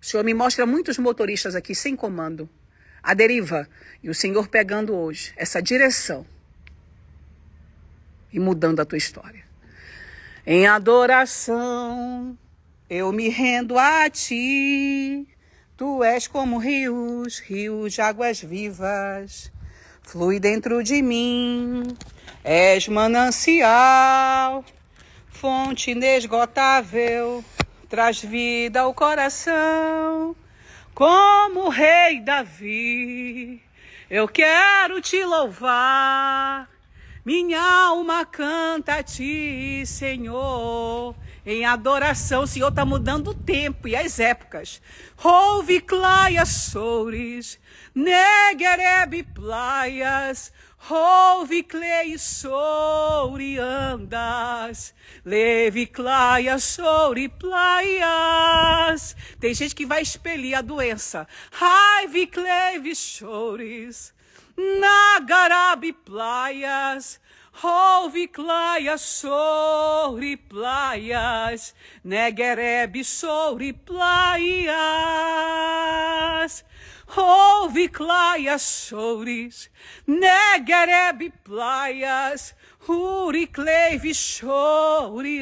O Senhor me mostra muitos motoristas aqui sem comando. A deriva. E o Senhor pegando hoje essa direção e mudando a tua história. Em adoração, eu me rendo a ti. Tu és como rios, rios de águas vivas, flui dentro de mim. És manancial, fonte inesgotável, traz vida ao coração. Como rei Davi, eu quero te louvar minha alma canta a ti, Senhor, em adoração. O Senhor está mudando o tempo e as épocas. Houve claias soures, negerebe playas. houve clei soure andas, leve claias soure playas. Tem gente que vai expelir a doença. Raive cleve chores na Playas. Houve claia sobre playas, neguerebe, sobre playas, Houve claias, soures, playas, plaias, uricleive,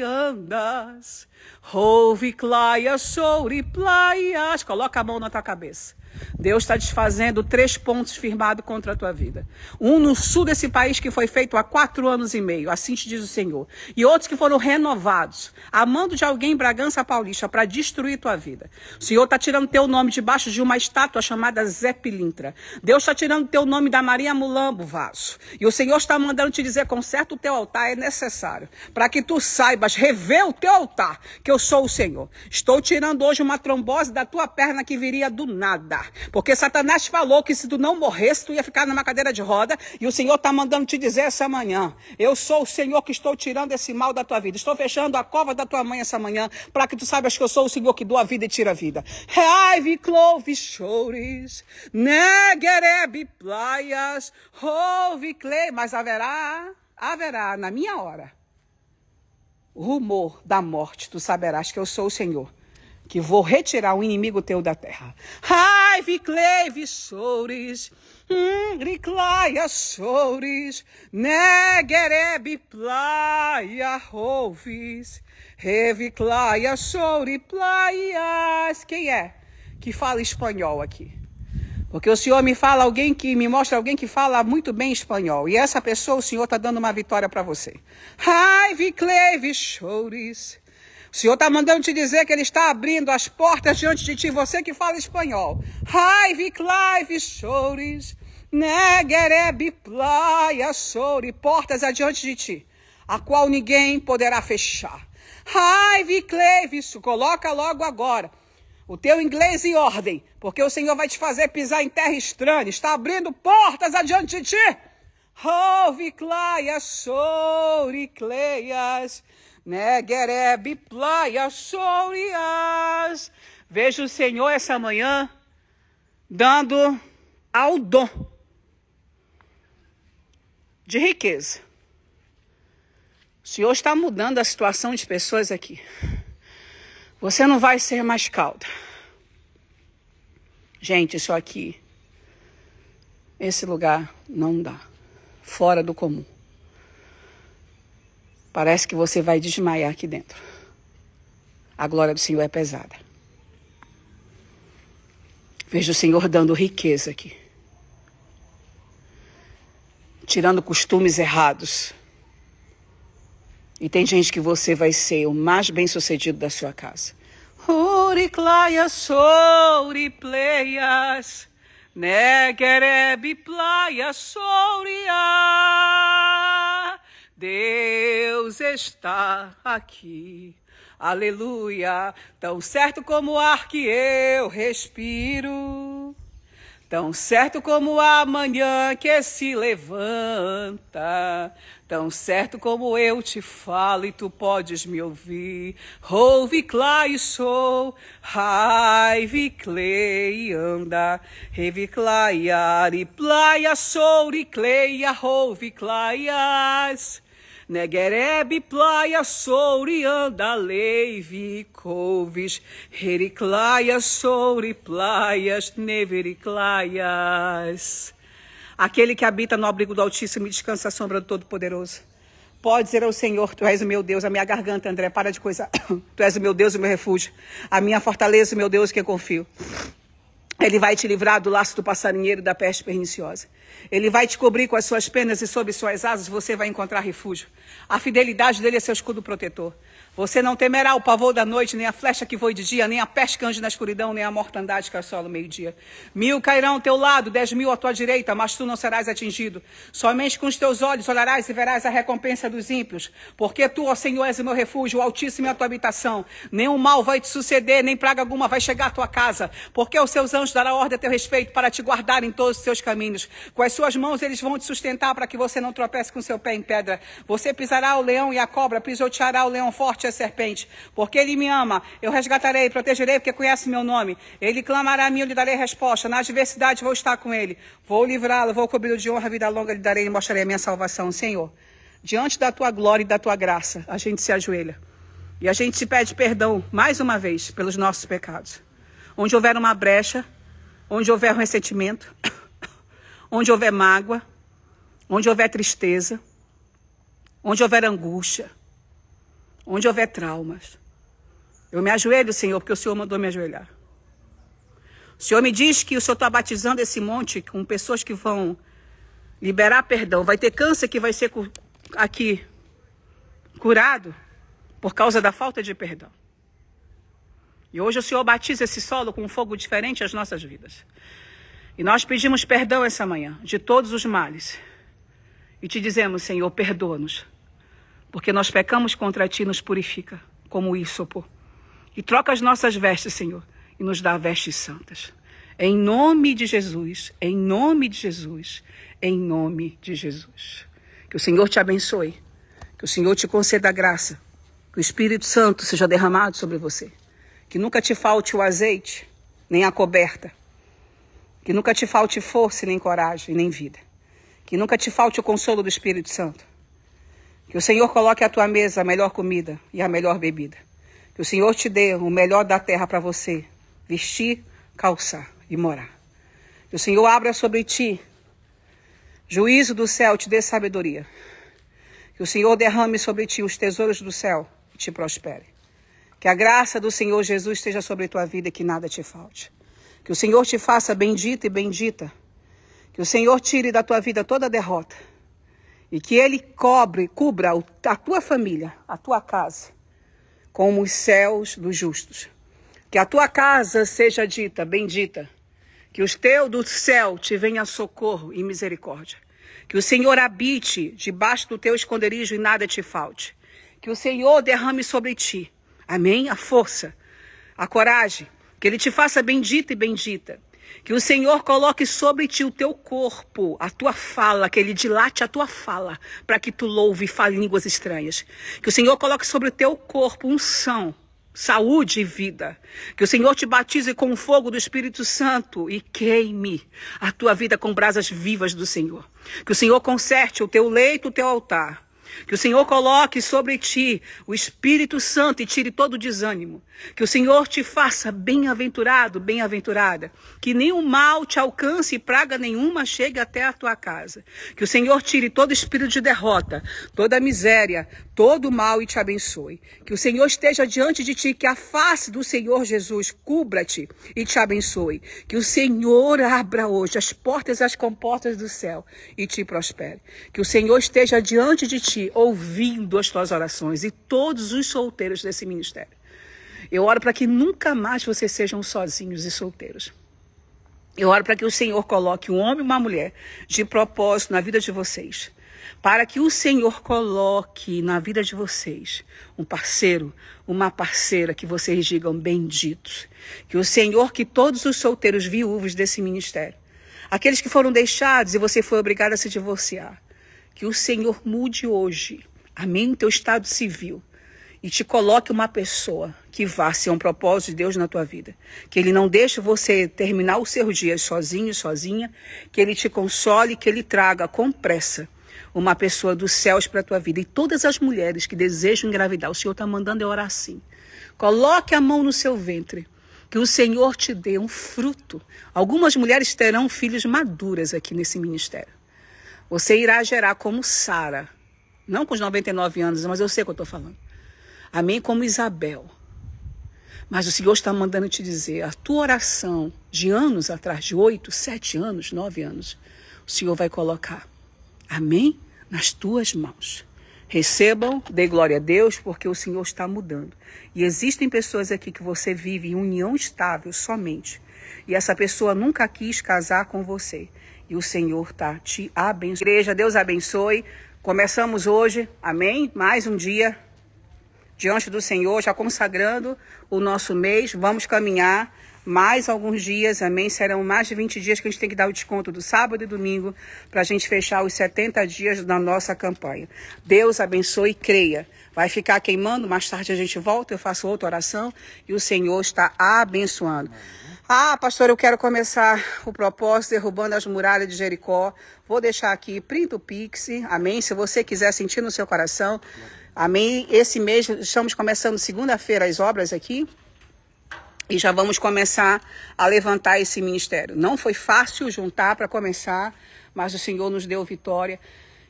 andas, Houve claia sobre playas. Coloca a mão na tua cabeça. Deus está desfazendo três pontos firmados contra a tua vida. Um no sul desse país que foi feito há quatro anos e meio, assim te diz o Senhor. E outros que foram renovados, amando de alguém em Bragança Paulista para destruir tua vida. O Senhor está tirando teu nome debaixo de uma estátua chamada Zé Pilintra. Deus está tirando teu nome da Maria Mulambo, vaso. E o Senhor está mandando te dizer, conserta o teu altar, é necessário. Para que tu saibas, rever o teu altar, que eu sou o Senhor. Estou tirando hoje uma trombose da tua perna que viria do nada lugar. Porque Satanás falou que se tu não morresse, tu ia ficar numa cadeira de roda. E o Senhor está mandando te dizer essa manhã: Eu sou o Senhor que estou tirando esse mal da tua vida. Estou fechando a cova da tua mãe essa manhã, para que tu saibas que eu sou o Senhor que doa a vida e tira a vida. Raive, clove, chores, negerebe, plaias, ouve, clay. Mas haverá, haverá na minha hora. Rumor da morte, tu saberás que eu sou o Senhor que vou retirar o inimigo teu da terra. Ai, cleive, soures, hum, claia, negerebe, plaia, rouves, reve, claia, soure, plaias. Quem é que fala espanhol aqui? Porque o Senhor me fala alguém que me mostra alguém que fala muito bem espanhol. E essa pessoa, o Senhor está dando uma vitória para você. Ai, cleive, chores, o Senhor está mandando te dizer que Ele está abrindo as portas diante de ti, você que fala espanhol. Raive, clive, chores, negerebe, playa, sore, portas adiante de ti, a qual ninguém poderá fechar. Raive, cleve, coloca logo agora o teu inglês em ordem, porque o Senhor vai te fazer pisar em terra estranha, está abrindo portas adiante de ti. Rove, claia, soure, cleias né? Gereb, Playa, Sorias. Vejo o Senhor essa manhã dando ao dom de riqueza. O Senhor está mudando a situação de pessoas aqui. Você não vai ser mais calda. Gente, isso aqui, esse lugar não dá. Fora do comum. Parece que você vai desmaiar aqui dentro. A glória do Senhor é pesada. Vejo o Senhor dando riqueza aqui. Tirando costumes errados. E tem gente que você vai ser o mais bem-sucedido da sua casa. Uriclaia souri pleias, negereb playa, sourias. Deus está aqui. Aleluia! Tão certo como o ar que eu respiro, tão certo como a manhã que se levanta, tão certo como eu te falo e tu podes me ouvir. Ouve e sou, raive clei anda, revi claiar plaia sou e cleia, ouve claias. Negereb, Playa, Souri, Andaleive, Couves, Hericlaias, Souri, playas Nevericlaias. Aquele que habita no abrigo do Altíssimo e descansa à sombra do Todo-Poderoso. Pode dizer ao Senhor, Tu és o meu Deus, a minha garganta, André, para de coisa. tu és o meu Deus, o meu refúgio, a minha fortaleza, o meu Deus que eu confio. Ele vai te livrar do laço do passarinheiro e da peste perniciosa. Ele vai te cobrir com as suas penas e sob suas asas você vai encontrar refúgio. A fidelidade dele é seu escudo protetor. Você não temerá o pavor da noite, nem a flecha que voe de dia, nem a peste que ande na escuridão, nem a mortandade que assola o meio-dia. Mil cairão ao teu lado, dez mil à tua direita, mas tu não serás atingido. Somente com os teus olhos olharás e verás a recompensa dos ímpios. Porque tu, ó Senhor, és o meu refúgio, o Altíssimo é a tua habitação. Nenhum mal vai te suceder, nem praga alguma vai chegar à tua casa. Porque os seus anjos darão ordem a teu respeito para te guardar em todos os seus caminhos. Com as suas mãos eles vão te sustentar para que você não tropece com seu pé em pedra. Você pisará o leão e a cobra, pisoteará o leão forte a serpente, porque ele me ama, eu resgatarei, protegerei, porque conhece meu nome. Ele clamará a mim, eu lhe darei resposta. Na adversidade vou estar com ele, vou livrá-lo, vou cobri-lo de honra, vida longa lhe darei e mostrarei a minha salvação, Senhor. Diante da tua glória e da tua graça, a gente se ajoelha. E a gente te pede perdão mais uma vez pelos nossos pecados. Onde houver uma brecha, onde houver um ressentimento, onde houver mágoa, onde houver tristeza, onde houver angústia, onde houver traumas. Eu me ajoelho, Senhor, porque o Senhor mandou me ajoelhar. O Senhor me diz que o Senhor está batizando esse monte com pessoas que vão liberar perdão. Vai ter câncer que vai ser aqui curado por causa da falta de perdão. E hoje o Senhor batiza esse solo com um fogo diferente às nossas vidas. E nós pedimos perdão essa manhã de todos os males. E te dizemos, Senhor, perdoa-nos porque nós pecamos contra ti, nos purifica como ísopo. E troca as nossas vestes, Senhor, e nos dá vestes santas. Em nome de Jesus, em nome de Jesus, em nome de Jesus. Que o Senhor te abençoe, que o Senhor te conceda graça, que o Espírito Santo seja derramado sobre você, que nunca te falte o azeite, nem a coberta, que nunca te falte força, nem coragem, nem vida, que nunca te falte o consolo do Espírito Santo que o Senhor coloque à tua mesa a melhor comida e a melhor bebida. Que o Senhor te dê o melhor da terra para você vestir, calçar e morar. Que o Senhor abra sobre ti juízo do céu, te dê sabedoria. Que o Senhor derrame sobre ti os tesouros do céu e te prospere. Que a graça do Senhor Jesus esteja sobre tua vida e que nada te falte. Que o Senhor te faça bendita e bendita. Que o Senhor tire da tua vida toda derrota e que ele cobre, cubra a tua família, a tua casa, como os céus dos justos. Que a tua casa seja dita, bendita. Que os teus do céu te venha socorro e misericórdia. Que o Senhor habite debaixo do teu esconderijo e nada te falte. Que o Senhor derrame sobre ti, amém? A força, a coragem. Que ele te faça bendita e bendita. Que o Senhor coloque sobre ti o teu corpo, a tua fala, que Ele dilate a tua fala, para que tu louve e fale línguas estranhas. Que o Senhor coloque sobre o teu corpo unção, saúde e vida. Que o Senhor te batize com o fogo do Espírito Santo e queime a tua vida com brasas vivas do Senhor. Que o Senhor conserte o teu leito, o teu altar que o Senhor coloque sobre ti o Espírito Santo e tire todo o desânimo. Que o Senhor te faça bem-aventurado, bem-aventurada. Que nenhum mal te alcance e praga nenhuma chegue até a tua casa. Que o Senhor tire todo espírito de derrota, toda miséria, todo mal e te abençoe. Que o Senhor esteja diante de ti, que a face do Senhor Jesus cubra-te e te abençoe. Que o Senhor abra hoje as portas e as comportas do céu e te prospere. Que o Senhor esteja diante de ti ti, ouvindo as tuas orações e todos os solteiros desse ministério. Eu oro para que nunca mais vocês sejam sozinhos e solteiros. Eu oro para que o Senhor coloque um homem e uma mulher de propósito na vida de vocês. Para que o Senhor coloque na vida de vocês um parceiro, uma parceira que vocês digam benditos. Que o Senhor, que todos os solteiros viúvos desse ministério, aqueles que foram deixados e você foi obrigado a se divorciar, que o Senhor mude hoje, amém, teu estado civil e te coloque uma pessoa que vá ser um propósito de Deus na tua vida. Que Ele não deixe você terminar os seus dias sozinho, sozinha. Que Ele te console, que Ele traga com pressa uma pessoa dos céus para a tua vida. E todas as mulheres que desejam engravidar, o Senhor está mandando eu orar assim. Coloque a mão no seu ventre. Que o Senhor te dê um fruto. Algumas mulheres terão filhos maduras aqui nesse ministério. Você irá gerar como Sara, não com os 99 anos, mas eu sei o que eu estou falando. Amém, como Isabel. Mas o Senhor está mandando te dizer, a tua oração de anos atrás, de oito, sete anos, nove anos, o Senhor vai colocar, amém, nas tuas mãos. Recebam, dê glória a Deus, porque o Senhor está mudando. E existem pessoas aqui que você vive em união estável somente. E essa pessoa nunca quis casar com você e o Senhor tá te abençoando. Igreja, Deus abençoe. Começamos hoje, amém? Mais um dia diante do Senhor, já consagrando o nosso mês. Vamos caminhar mais alguns dias, amém? Serão mais de 20 dias que a gente tem que dar o desconto do sábado e domingo para a gente fechar os 70 dias da nossa campanha. Deus abençoe e creia. Vai ficar queimando, mais tarde a gente volta, eu faço outra oração e o Senhor está abençoando. Ah, pastor, eu quero começar o propósito derrubando as muralhas de Jericó. Vou deixar aqui, print o Pix, amém? Se você quiser sentir no seu coração, amém? Esse mês, estamos começando segunda-feira as obras aqui. E já vamos começar a levantar esse ministério. Não foi fácil juntar para começar, mas o Senhor nos deu vitória.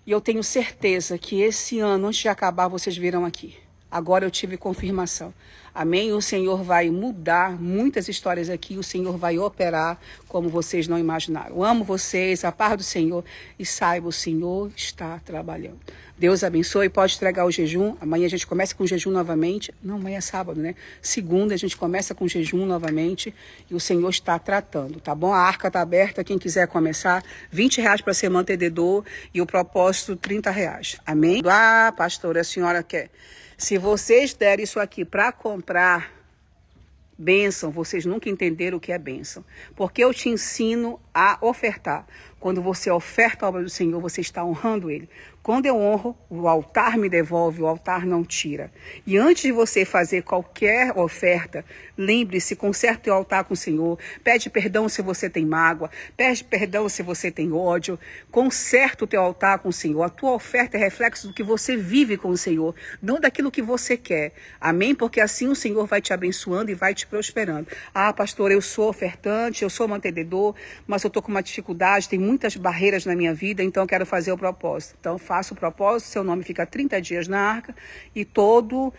E eu tenho certeza que esse ano, antes de acabar, vocês virão aqui. Agora eu tive confirmação. Amém? O Senhor vai mudar muitas histórias aqui, o Senhor vai operar como vocês não imaginaram. Eu amo vocês, a par do Senhor, e saiba, o Senhor está trabalhando. Deus abençoe, pode entregar o jejum. Amanhã a gente começa com jejum novamente. Não, amanhã é sábado, né? Segunda a gente começa com jejum novamente e o Senhor está tratando, tá bom? A arca está aberta, quem quiser começar, 20 reais para ser mantenedor e o propósito, 30 reais. Amém? Ah, pastora, a senhora quer se vocês derem isso aqui para comprar bênção, vocês nunca entenderam o que é bênção. Porque eu te ensino a ofertar. Quando você oferta a obra do Senhor, você está honrando Ele. Quando eu honro, o altar me devolve, o altar não tira. E antes de você fazer qualquer oferta, lembre-se, conserta o altar com o Senhor. Pede perdão se você tem mágoa, pede perdão se você tem ódio. Conserta o teu altar com o Senhor. A tua oferta é reflexo do que você vive com o Senhor, não daquilo que você quer. Amém? Porque assim o Senhor vai te abençoando e vai te prosperando. Ah, pastor, eu sou ofertante, eu sou mantenedor, mas eu estou com uma dificuldade, tem muitas barreiras na minha vida, então eu quero fazer o propósito. Então, faça faça o propósito, seu nome fica 30 dias na arca e todo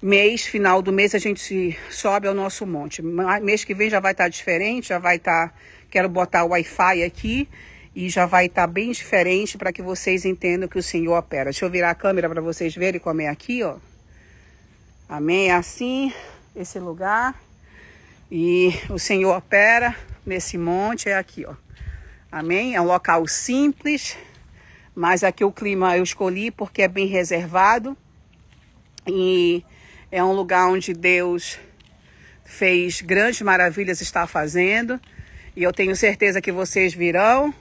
mês, final do mês, a gente sobe ao nosso monte. Mês que vem já vai estar tá diferente, já vai estar. Tá, quero botar o Wi-Fi aqui e já vai estar tá bem diferente para que vocês entendam que o Senhor opera. Deixa eu virar a câmera para vocês verem como é aqui, ó. Amém? É assim, esse lugar. E o Senhor opera nesse monte, é aqui, ó. Amém? É um local simples mas aqui o clima eu escolhi porque é bem reservado e é um lugar onde Deus fez grandes maravilhas, está fazendo. E eu tenho certeza que vocês virão.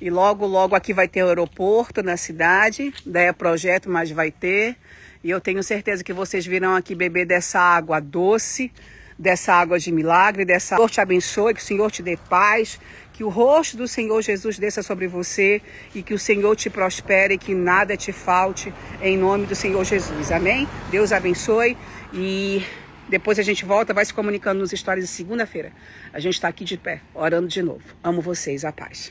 E logo, logo aqui vai ter aeroporto na cidade. Daí é projeto, mas vai ter. E eu tenho certeza que vocês virão aqui beber dessa água doce, dessa água de milagre, dessa. O Senhor te abençoe, que o Senhor te dê paz, que o rosto do Senhor Jesus desça sobre você e que o Senhor te prospere, que nada te falte, em nome do Senhor Jesus. Amém? Deus abençoe e depois a gente volta, vai se comunicando nos stories de segunda-feira. A gente está aqui de pé, orando de novo. Amo vocês, a paz.